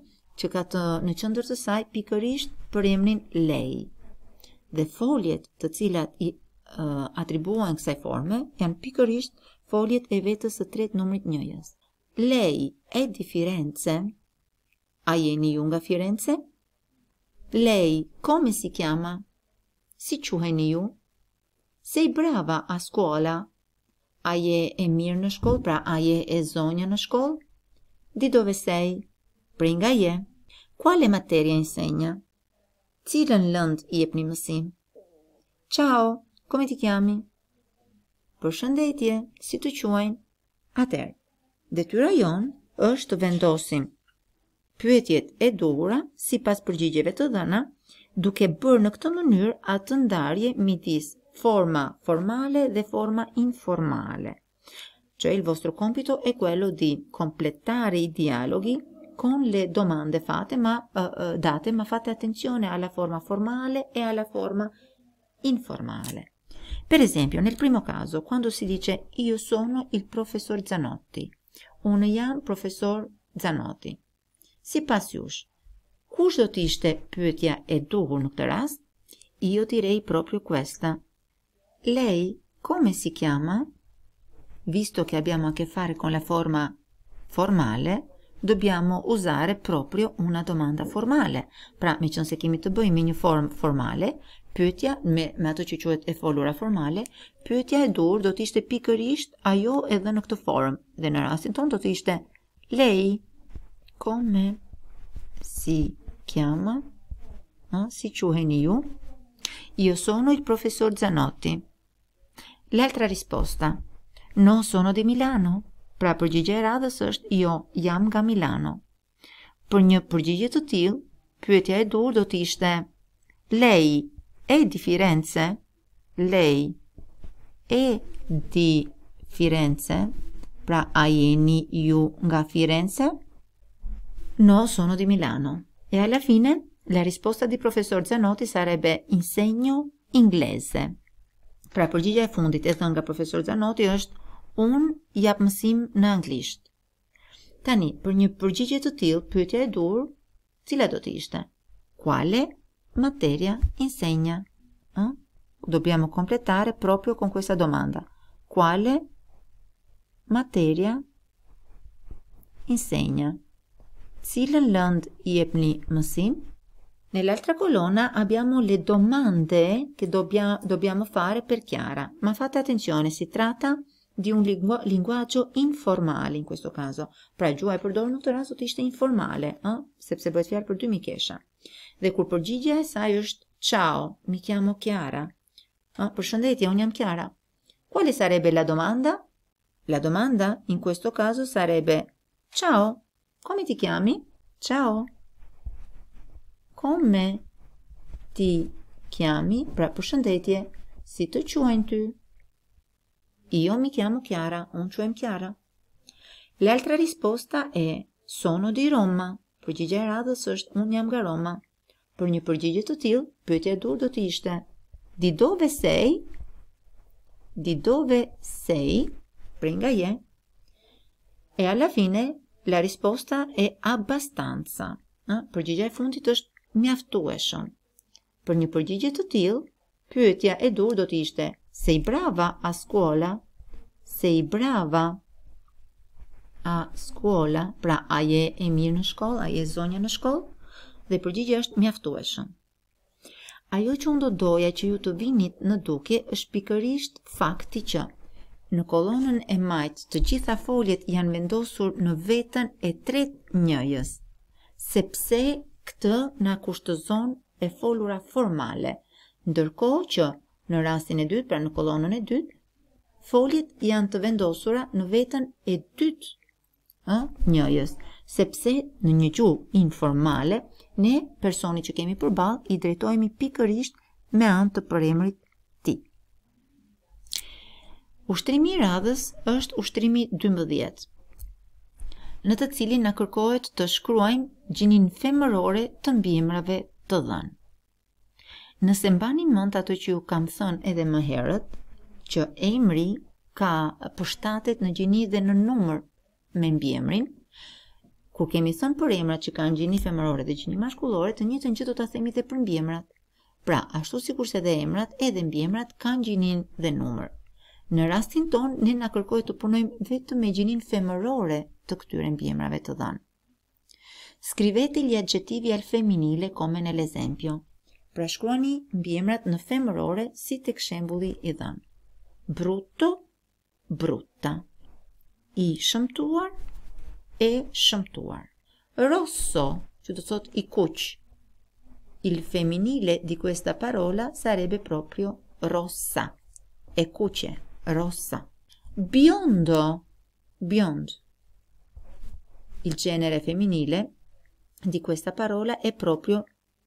që ka të në qendër të saj pikërisht për emrin Lei. Dhe foljet të cilat i uh, atribuohen kësaj forme janë pikërisht foljet e vetës së tretë numrit njëjës. Lei è di Firenze? Aieni junga Firenze? Lei come si chiama? Si chuheni ju? Sei brava a scuola? Aie e mirë në shkoll, pra aie e zonja në shkoll? Di dove sei? Pringa je. Quale materia insegna? Cilën lënd i epni mësim? Ciao, come ti chiami? Për shëndetje, si të quajnë? Atërë. Detyra jonë është të vendosim pyetjet e dura, duhura sipas përgjigjeve të dhëna, duke bërë në këtë mënyrë atë ndarje midis forma formale dhe forma informale. Cioè il vostro compito è quello di completare i dialoghi con le domande fatte, ma, eh, eh, date, ma fate attenzione alla forma formale e alla forma informale. Per esempio, nel primo caso, quando si dice io sono il professor Zanotti, unë jam profesor Zanoti. Si pas jush, kush do të ishte pyetja e duhur në këtë rast? I jo t'i rej proprio questa. Lei, come si chiama? Visto che abbiamo a che fare con la forma formale, dobbiamo usare proprio una domanda formale. Pra, me qënë se kemi të bëjmë një form formale, pyetja, me, ato që quet e folura formale, pyetja e dur do të ishte pikërisht ajo edhe në këtë form. Dhe në rastin ton do të ishte lei, come, si, kjama, si quheni ju, io jo sono il professor Zanotti. L'altra risposta, no sono di Milano, pra përgjigje e radhës është jo, jam nga Milano. Për një përgjigje të tillë, pyetja e dur do të ishte lei e di Firenze, lei e di Firenze, pra a jeni ju nga Firenze? No, sono di Milano. E alla fine la risposta di professor Zanotti sarebbe insegno inglese. Pra përgjigja e fundit e thënë nga profesor Zanotti është un jap mësim në anglisht. Tani, për një përgjigje të tillë, pyetja e dur, cila do të ishte? Quale materia insegna? Eh? Dobbiamo completare proprio con questa domanda. Quale materia insegna? Cilën lënd jepni mësim? Nell'altra colonna abbiamo le domande che dobbia, dobbiamo fare per Chiara, ma fate attenzione, si tratta di di un linguaggio informale in questo caso. Pra gjua e përdorë në të rast do të ishte informale, ë, sepse bëhet fjalë për dy mikesha. Dhe kur përgjigje e saj është ciao, mi chiamo Chiara. Ë, përshëndetje, un jam Chiara. Quale sarebbe la domanda? La domanda in questo caso sarebbe ciao, come ti chiami? Ciao. Come ti chiami? Pra përshëndetje, si të quajnë ty? Io jo, mi chiamo Chiara, un cioè Chiara. L'altra risposta è Sono di Roma. Përgjigja e radhës është Un jam nga Roma. Për një përgjigje të tillë, pyetja e dur do të ishte Di dove sei? Di dove sei? Pra nga je. E alla fine la risposta è abbastanza. Ë, përgjigja e fundit është mjaftueshëm. Për një përgjigje të tillë, pyetja e dur do të ishte Sei brava a scuola? Sei brava a scuola? Pra a je e mirë në shkollë, a je zonja në shkollë? Dhe përgjigja është mjaftueshëm. Ajo që unë do doja që ju të vinit në duke është pikërisht fakti që në kolonën e majtë të gjitha foljet janë vendosur në vetën e tret njëjës, sepse këtë në akushtëzon e folura formale, ndërko që në rastin e dytë, pra në kolonën e dytë, foljet janë të vendosura në vetën e dytë, ë, njëjës, sepse në një gjuhë informale ne personi që kemi përballë i drejtohemi pikërisht me anë të përemrit ti. Ushtrimi i radhës është ushtrimi 12 në të cilin na kërkohet të shkruajmë gjinin femërore të mbiemrave të dhënë. Nëse mbani mend ato që ju kam thënë edhe më herët, që emri ka përshtatet në gjeni dhe në numër me mbiemrin, kur kemi thënë për emrat që kanë gjeni femërore dhe gjeni mashkullore, të njëjtën që do ta themi edhe për mbiemrat. Pra, ashtu si se dhe emrat, edhe mbiemrat kanë gjinin dhe numër. Në rastin ton, ne na kërkohet të punojmë vetëm me gjinin femërore të këtyre mbiemrave të dhënë. Scrivete gli aggettivi al femminile come nell'esempio pra shkruani mbiemrat në femërore si të këshembuli i dhënë. Bruto, bruta. I shëmtuar, e shëmtuar. Rosso, që të thot i kuq. Il femminile di questa parola sarebbe proprio rossa. E kuqe, rossa. Biondo, biond. Il genere femminile di questa parola è proprio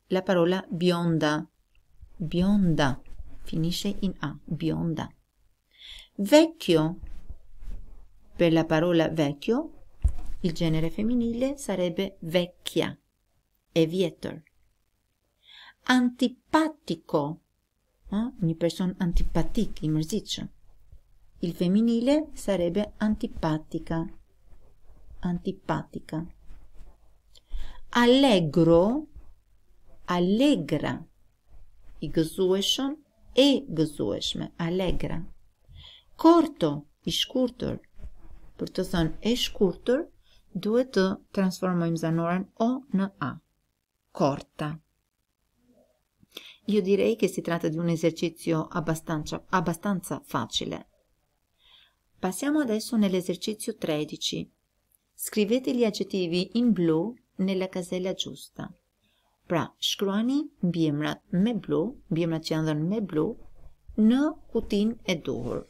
la parola bionda. Bionda. Finisce in A. Bionda. Vecchio. Per la parola vecchio, il genere femminile sarebbe vecchia. Aviator. Antipatico. Eh? Ah, persona antipatica, immersice. Il femminile sarebbe antipatica. Antipatica. Allegro allegra i gëzueshëm e gëzueshme allegra korto i shkurtër për të thënë e shkurtër duhet të transformojmë zanoren o në a corta io direi che si tratta di un esercizio abbastanza, abbastanza facile passiamo adesso nell'esercizio 13 scrivete gli aggettivi in blu nella casella giusta Pra, shkruani mbiemrat me blu, mbiemrat që janë dhënë me blu, në kutin e duhur.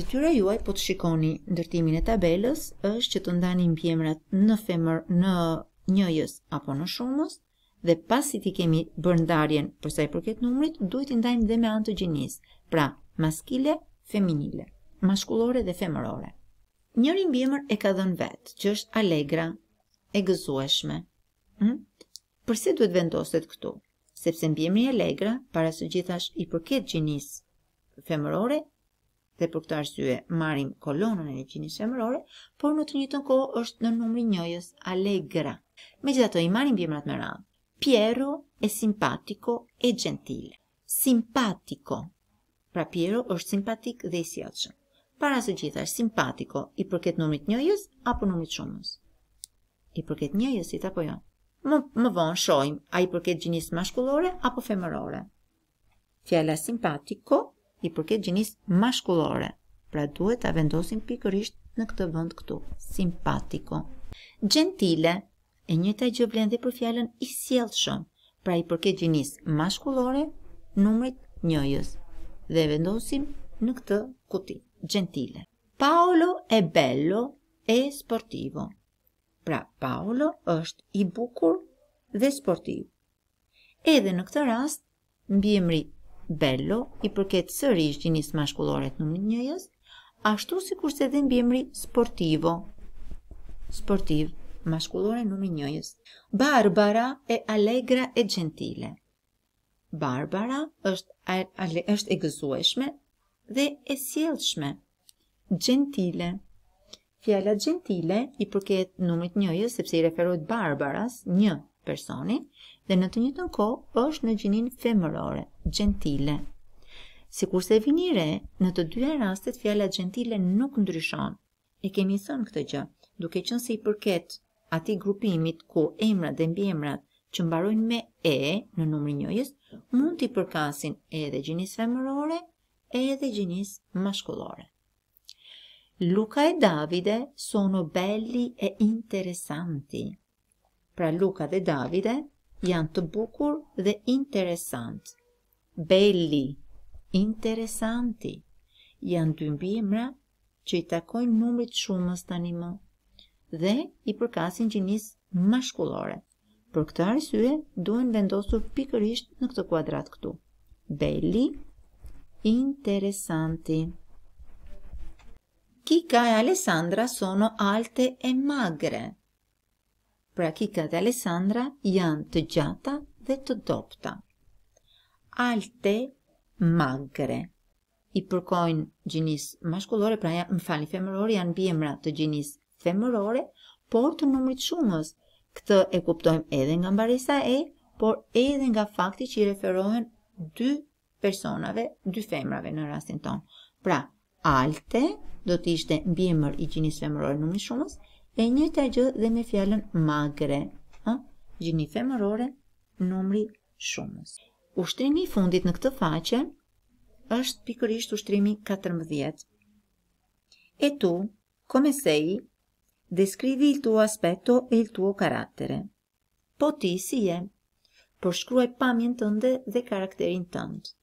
Detyra juaj po të shikoni ndërtimin e tabelës është që të ndani mbiemrat në femër në njëjës apo në shumës dhe pasi ti kemi bërë ndarjen përsa i përket numrit, duhet të ndajmë dhe me anë të gjinis, pra maskile, feminile, maskullore dhe femërore. Njëri mbiemër e ka dhënë vetë, që është Allegra, e gëzueshme. Hmm? Përse duhet vendoset këtu? Sepse bjemi e legra, para së gjithash i përket gjinis femërore, dhe për këtë arsye marim kolonën e gjinis femërore, por në të një të kohë është në numri njojës alegra. Me gjitha të i marim bjemrat më radhë. Piero e simpatiko e gentile. Simpatiko. Pra Piero është simpatik dhe i sjatëshëm. Para së gjithash, simpatiko i përket numrit njojës apo numrit shumës i përket njëjësit apo jo. Më më vonë shohim, ai përket gjinisë maskullore apo femërore. Fjala simpatico i përket gjinisë maskullore. Pra duhet ta vendosim pikërisht në këtë vend këtu, simpatico. Gentile e njëjta gjë vlen dhe për fjalën i sjellshëm. Pra i përket gjinisë maskullore numrit njëjës dhe vendosim në këtë kuti, gentile. Paolo e bello e sportivo. Pra Paolo është i bukur dhe sportiv. Edhe në këtë rast, mbi emri Bello i përket sërish gjinisë mashkullore të numër njëjës, ashtu si kurse dhe mbi emri Sportivo, sportiv mashkullore në numër njëjës. Barbara e Allegra e Gentile. Barbara është, ale, është e gëzueshme dhe e sjelëshme. Gentile. Fjala gentile i përket numrit 1-së sepse i referohet Barbaras, një personi, dhe në të njëjtën kohë është në gjinin femërore, gentile. Sikurse kurse vini re, në të dyja rastet fjala gentile nuk ndryshon. E kemi thënë këtë gjë, duke qenë se i përket atij grupimit ku emrat dhe mbiemrat që mbarojnë me e në numrin njëjës, mund të përkasin edhe gjinisë femërore, edhe gjinisë maskullore. Luca e Davide sono belli e interessanti. Pra Luca dhe Davide janë të bukur dhe interesant. Belli, interesanti, janë dy mbimra që i takojnë numrit shumës të animo dhe i përkasin gjinis mashkullore. Për këtë arsye, duen vendosur pikërisht në këtë kuadrat këtu. Belli, interesanti. Kika e Alessandra sono alte e magre. Pra Kika dhe Alessandra janë të gjata dhe të dopta. Alte magre. I përkojnë gjinis mashkullore, pra në më fali femërore, janë mra të gjinis femërore, por të numrit shumës. Këtë e kuptojmë edhe nga mbaresa e, por edhe nga fakti që i referohen dy personave, dy femrave në rastin tonë. Pra, alte, do të ishte mbjemër i gjinis femëror në shumës, e një të gjë dhe me fjallën magre, gjinis gjini femërore numri shumës. Ushtrimi i fundit në këtë faqe është pikërisht ushtrimi 14. E tu, come sei, descrivi il tuo aspetto e il tuo carattere. Po ti si je, përshkruaj pamjen tënde dhe karakterin tëndë.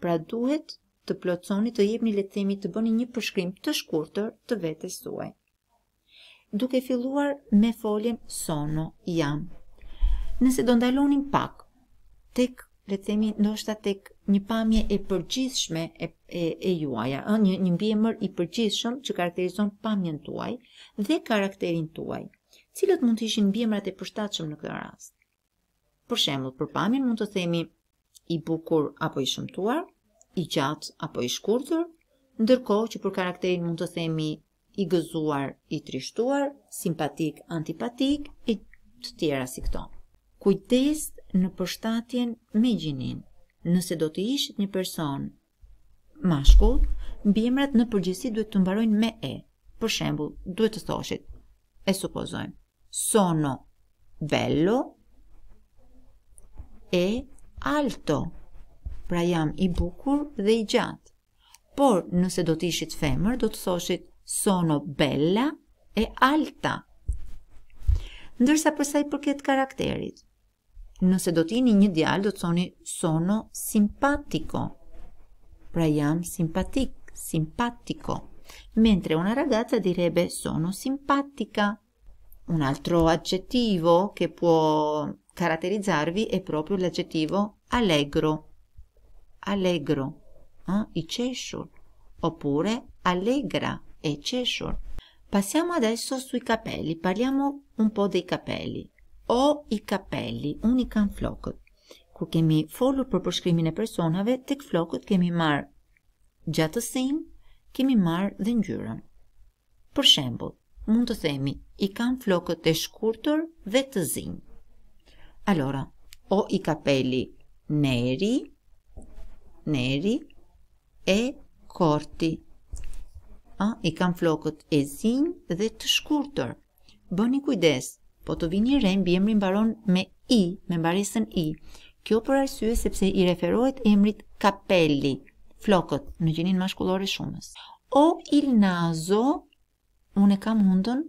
Pra duhet të plotësoni të jepni le të themi të bëni një përshkrim të shkurtër të vetes suaj. Duke filluar me foljen sono jam. Nëse do ndalonim pak tek le të themi ndoshta tek një pamje e përgjithshme e, e, e juaja, ë një një mbiemër i përgjithshëm që karakterizon pamjen tuaj dhe karakterin tuaj. Cilët mund të ishin mbiemrat e përshtatshëm në këtë rast? Për shembull, për pamjen mund të themi i bukur apo i shëmtuar, i gjatë apo i shkurtër, ndërkohë që për karakterin mund të themi i gëzuar, i trishtuar, simpatik, antipatik, i të tjera si këto. Kujtes në përshtatjen me gjinin, nëse do të ishit një person mashkull, bjemrat në përgjësi duhet të mbarojnë me e, për shembu, duhet të thoshit, e supozojmë, sono bello e alto, pra jam i bukur dhe i gjatë. Por nëse do të ishit femër, do të thoshit sono bella e alta. Ndërsa përsa i përket karakterit, nëse do t'ini një djalë, do të thoni sono simpatico. Pra jam simpatik, simpatico. Mentre una ragazza direbbe sono simpatica. Un altro aggettivo che può caratterizzarvi è proprio l'aggettivo allegro allegro, ë i qeshur, oppure allegra e qeshur. Passiamo adesso sui capelli, parliamo un po' dei capelli. O i capelli, un i kan flokët. Ku kemi folur për përshkrimin e personave, tek flokët kemi marë gjatësin, kemi marr dhe ngjyrën. Për shembull, mund të themi i kanë flokët e shkurtër dhe të zinj. Allora, o i capelli neri, neri e korti. A, I kam flokët e zinë dhe të shkurëtër. Bëni kujdes, po të vini rem, emri mbaron me i, me mbarisën i. Kjo për arsye sepse i referohet emrit kapelli, flokët, në ma shkullore shumës. O il nazo, unë e kam hundën,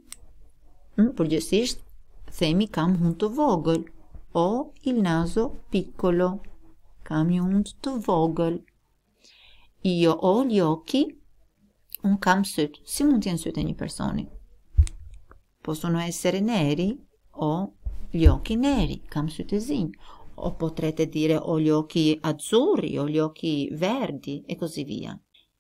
hm, përgjësisht, themi kam hundë të vogël. O il nazo, pikolo. Kamiunstvogel. Io ho gli occhi, un camsut, si mantiene su ogni persona. Possono essere neri o gli occhi neri, e camsutesin. O potrete dire ho gli occhi azzurri, ho gli occhi verdi e così via.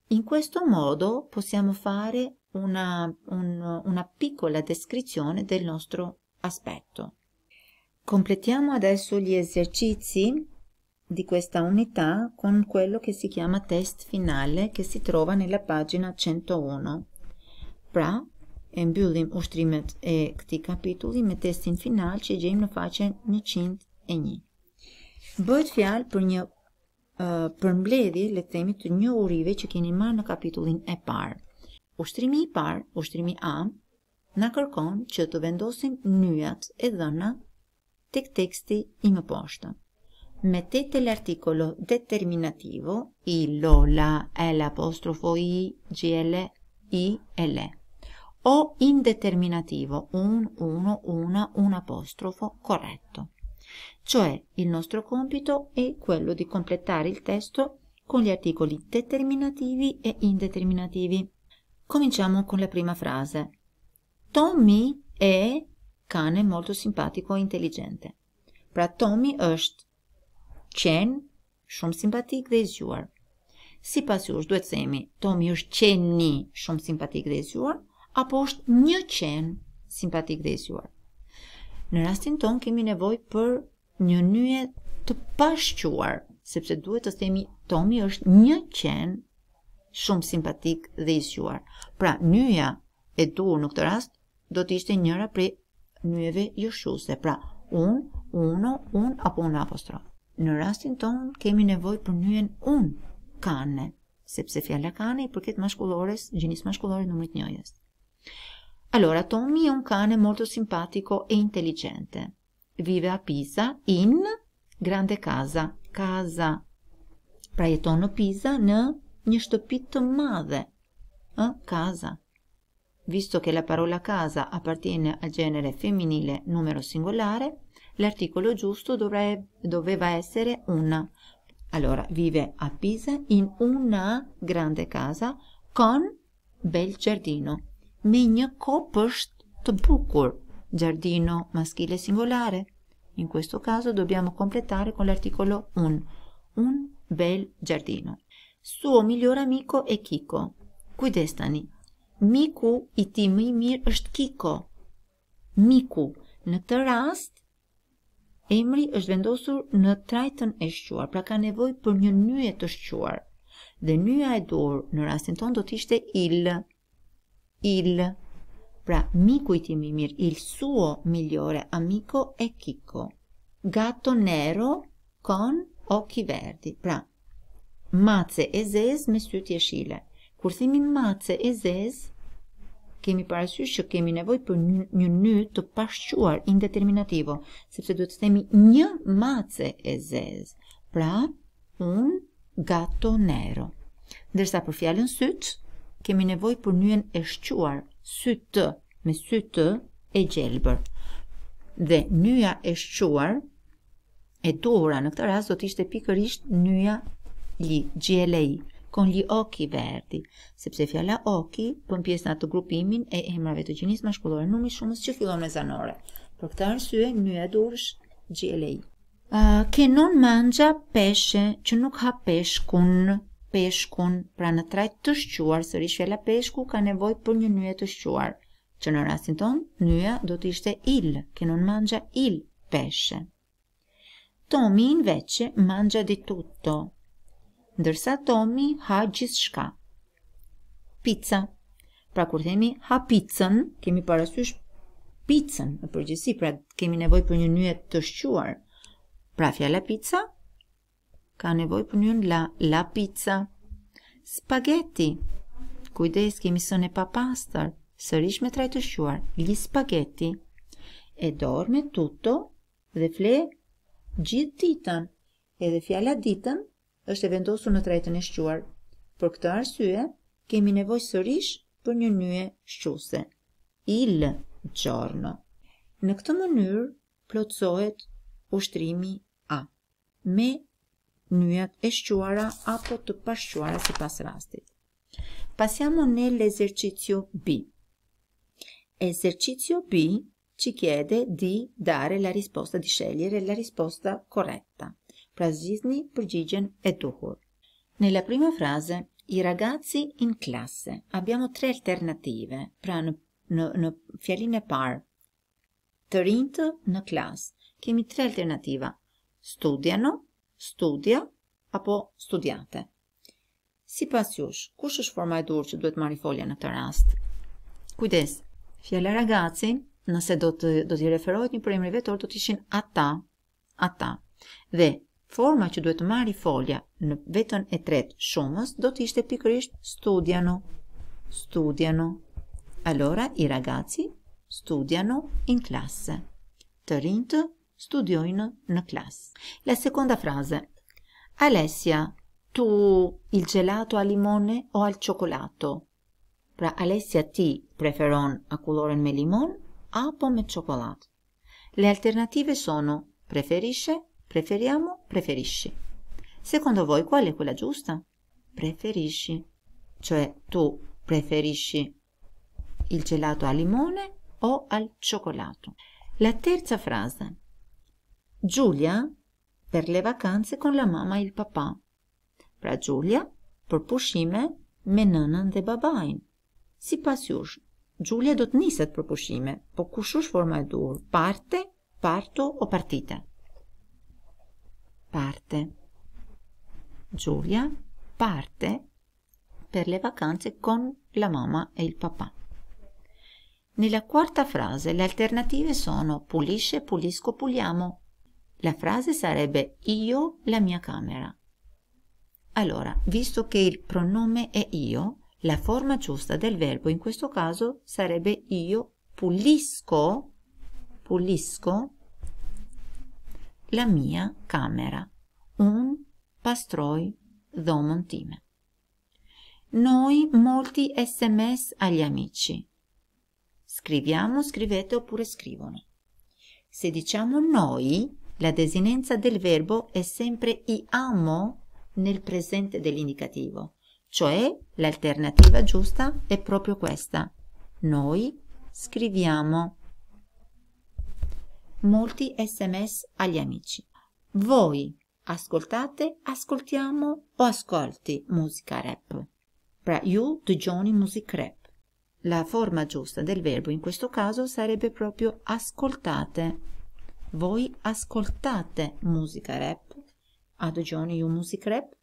In questo modo possiamo fare una, un, una piccola descrizione del nostro aspetto. Completiamo adesso gli esercizi di questa unità con quello che si chiama test finale che si trova nella pagina 101. Pra, e mbyllim ushtrimet e këtij kapitulli me testin final që gjejmë në faqen 101. Bëhet fjalë për një përmbledhje, le të themi, të një urive që keni marrë në kapitullin e parë. Ushtrimi i parë, ushtrimi A, na kërkon që të vendosim nyjat e dhëna tek teksti i më poshtëm. mettete l'articolo determinativo il, lo, la, l'apostrofo, i, g l i l o indeterminativo un, uno, una, un apostrofo corretto. Cioè il nostro compito è quello di completare il testo con gli articoli determinativi e indeterminativi. Cominciamo con la prima frase. Tommy è cane molto simpatico e intelligente. Pra Tommy është qen shumë simpatik dhe i zgjuar. Si pas duhet të themi, Tomi është qeni shumë simpatik dhe i zgjuar, apo është një qen simpatik dhe i zgjuar. Në rastin ton kemi nevoj për një nye të pashquar, sepse duhet të themi Tomi është një qen shumë simpatik dhe i zgjuar. Pra, nyja e duhur në këtë rast do të ishte njëra prej nyjeve joshuese. Pra, un, uno, un apo un apostrof në rastin ton kemi nevoj për njën un kane, sepse fjalla kane i përket mashkullores, gjinis mashkullore në mërit njëjës. Allora, mi un kane molto simpatico e intelligente. Vive a Pisa in grande casa, casa. Pra jeton në Pisa në një shtëpi të madhe. Ë, casa. Visto che la parola casa appartiene al genere femminile numero singolare, l'articolo giusto dovrebbe doveva essere un allora vive a Pisa in una grande casa con bel giardino me një kopësht të bukur giardino maschile singolare in questo caso dobbiamo completare con l'articolo un un bel giardino suo miglior amico e kiko kujdestani miku i ti më i mirë është kiko miku në të rast Emri është vendosur në trajtën e shquar, pra ka nevoj për një një të shquar. Dhe një e dorë në rastin ton do tishte il, il, pra miku i timi mirë, il suo miljore, amiko e kiko. Gato nero kon oki verdi, pra mace e zez me syti e shile. Kur thimin mace e zez, kemi parasysh që kemi nevojë për një ny të pashquar indeterminativo, sepse duhet të themi një mace e zezë. Pra, un gato nero. Ndërsa për fjalën syt, kemi nevojë për nyjen e shquar, syt me syt e gjelbër. Dhe nyja e shquar e dora në këtë rast do të ishte pikërisht nyja li gjelei con gli occhi verdi, sepse fjala occhi bën pjesë në atë grupimin e emrave të gjinisë maskullore numri shumës që fillon me zanore. Për këtë arsye mbyë durrsh gjelei. Uh, ke non mangja peshe që nuk ha peshkun peshkun pra në trajt të shquar sërish rishve peshku ka nevoj për një një të shquar që në rastin ton njëja do të ishte il ke non mangja il peshe tomi invece, mangja di tutto ndërsa Tomi ha gjithë shka. Pizza. Pra kur themi ha pizzën, kemi parasysh pizzën në përgjësi, pra kemi nevoj për një një të shquar. Pra fjalla pizza, ka nevoj për një la, la pizza. Spageti. Kujdes kemi sën e papastër, sërish me trajtë të shquar, gli spageti. E dorme tutto dhe fle gjithë ditën, edhe fjalla ditën është e vendosur në tretën e shquar. Për këtë arsye, kemi nevoj sërish për një nye shquse. Il gjornë. Në këtë mënyrë, plotsohet ushtrimi A. Me njët e shquara apo të pashquara si pas rastit. Pasiamo nell'esercizio B. Esercizio B ci chiede di dare la risposta, di scegliere la risposta corretta pra zgjidhni përgjigjen e duhur. Nella prima frase, i ragazzi in classe. Abbiamo tre alternative, pra në në në fjalinë e parë të rinjtë në klasë. Kemi tre alternativa: studiano, studia apo studiate. Si pas jush, kush është forma e dur që duhet marri folja në të rast? Kujdes, fjallë ragaci, nëse do të, do të referojt një përrimri vetor, do të ishin ata, ata. Dhe, Forma që duhet të marrë folja në vetën e tretë shumës do të ishte pikërisht studiano. Studiano. Allora i ragazzi studiano in classe. Të rinjtë studiojnë në classe. La seconda frase. Alessia, tu il gelato al limone o al cioccolato? Pra Alessia ti preferon akulloren me limon apo me cioccolato. Le alternative sono preferisce Preferiamo, preferisci. Secondo voi qual è quella giusta? Preferisci. Cioè tu preferisci il gelato al limone o al cioccolato. La terza frase. Giulia per le vacanze con la mamma e il papà. Pra Giulia propushime me nënën dhe babain. Si pas Giulia dot niset per pushime, po kush forma e duhur, parte, parto o partite parte. Giulia parte per le vacanze con la mamma e il papà. Nella quarta frase le alternative sono pulisce, pulisco, puliamo. La frase sarebbe io la mia camera. Allora, visto che il pronome è io, la forma giusta del verbo in questo caso sarebbe io pulisco, pulisco la mia camera, un pastroi domontime. Noi molti sms agli amici. Scriviamo, scrivete oppure scrivono. Se diciamo noi, la desinenza del verbo è sempre i amo nel presente dell'indicativo, cioè l'alternativa giusta è proprio questa. Noi scriviamo molti sms agli amici. Voi ascoltate, ascoltiamo o ascolti musica rap. Pra you the Johnny Music Rap. La forma giusta del verbo in questo caso sarebbe proprio ascoltate. Voi ascoltate musica rap. Ad Johnny You Music Rap.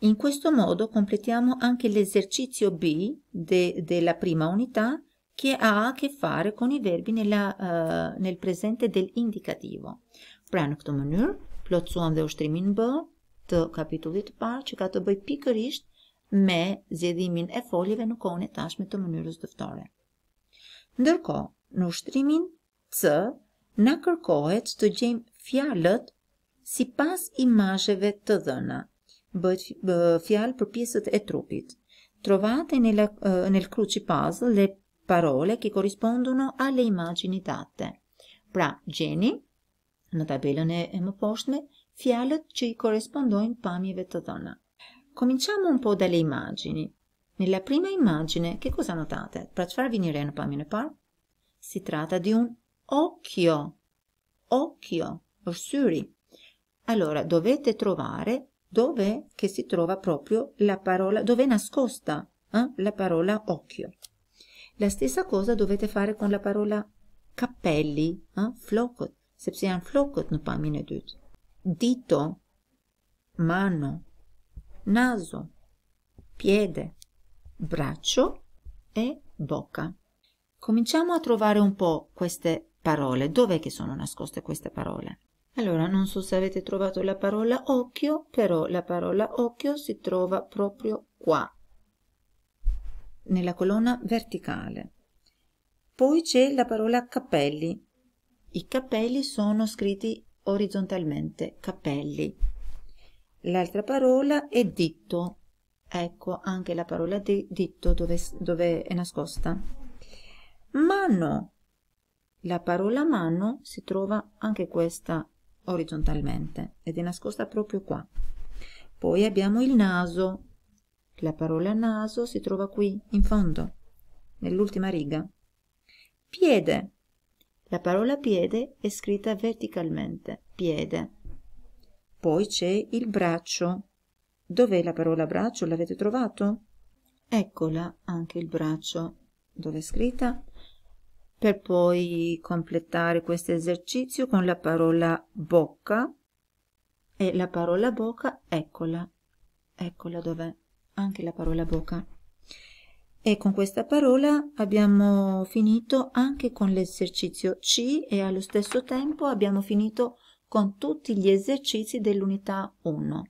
In questo modo completiamo anche l'esercizio B de, della prima unità che ha a che fare con i verbi nella, uh, nel presente del indicativo. Pra në këtë mënyrë, plotësuam dhe ushtrimin B të kapitullit të parë që ka të bëj pikërisht me zjedhimin e foljeve në kone tashme të mënyrës dëftore. Ndërko, në ushtrimin C, na kërkohet të gjejmë fjalët si pas imazheve të dhëna, bëj fjalë për pjesët e trupit. Trovate në nel cruci puzzle le parole che corrispondono alle immagini date. Pra-gjeni, në tabelën e më poshtme, fjalët që i corrispondojnë pamjeve të dhëna. Cominciamo un po dalle immagini. Nella prima immagine, che cosa notate? Per farvi venire una pamina par, si tratta di un occhio. Occhio, orsuri. Allora, dovete trovare dove che si trova proprio la parola, dove è nascosta eh? la parola occhio. La stessa cosa dovete fare con la parola cappelli, eh? flocot, se bisogna flocot nu pamine dut. Dito, mano, naso, piede, braccio e bocca. Cominciamo a trovare un po' queste parole. Dov'è che sono nascoste queste parole? Allora, non so se avete trovato la parola occhio, però la parola occhio si trova proprio qua, nella colonna verticale. Poi c'è la parola capelli. I capelli sono scritti orizzontalmente, capelli. L'altra parola è ditto. Ecco anche la parola di ditto dove, dove è nascosta. Mano. La parola mano si trova anche questa orizzontalmente ed è nascosta proprio qua. Poi abbiamo il naso, la parola naso si trova qui, in fondo, nell'ultima riga. Piede. La parola piede è scritta verticalmente, piede. Poi c'è il braccio. Dov'è la parola braccio? L'avete trovato? Eccola anche il braccio. Dove è scritta? Per poi completare questo esercizio con la parola bocca. E la parola bocca, eccola. Eccola dov'è anche la parola bocca. E con questa parola abbiamo finito anche con l'esercizio C e allo stesso tempo abbiamo finito con tutti gli esercizi dell'unità 1.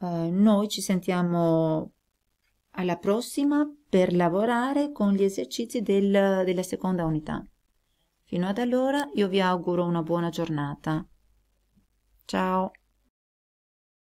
Eh, noi ci sentiamo alla prossima per lavorare con gli esercizi del, della seconda unità. Fino ad allora io vi auguro una buona giornata. Ciao!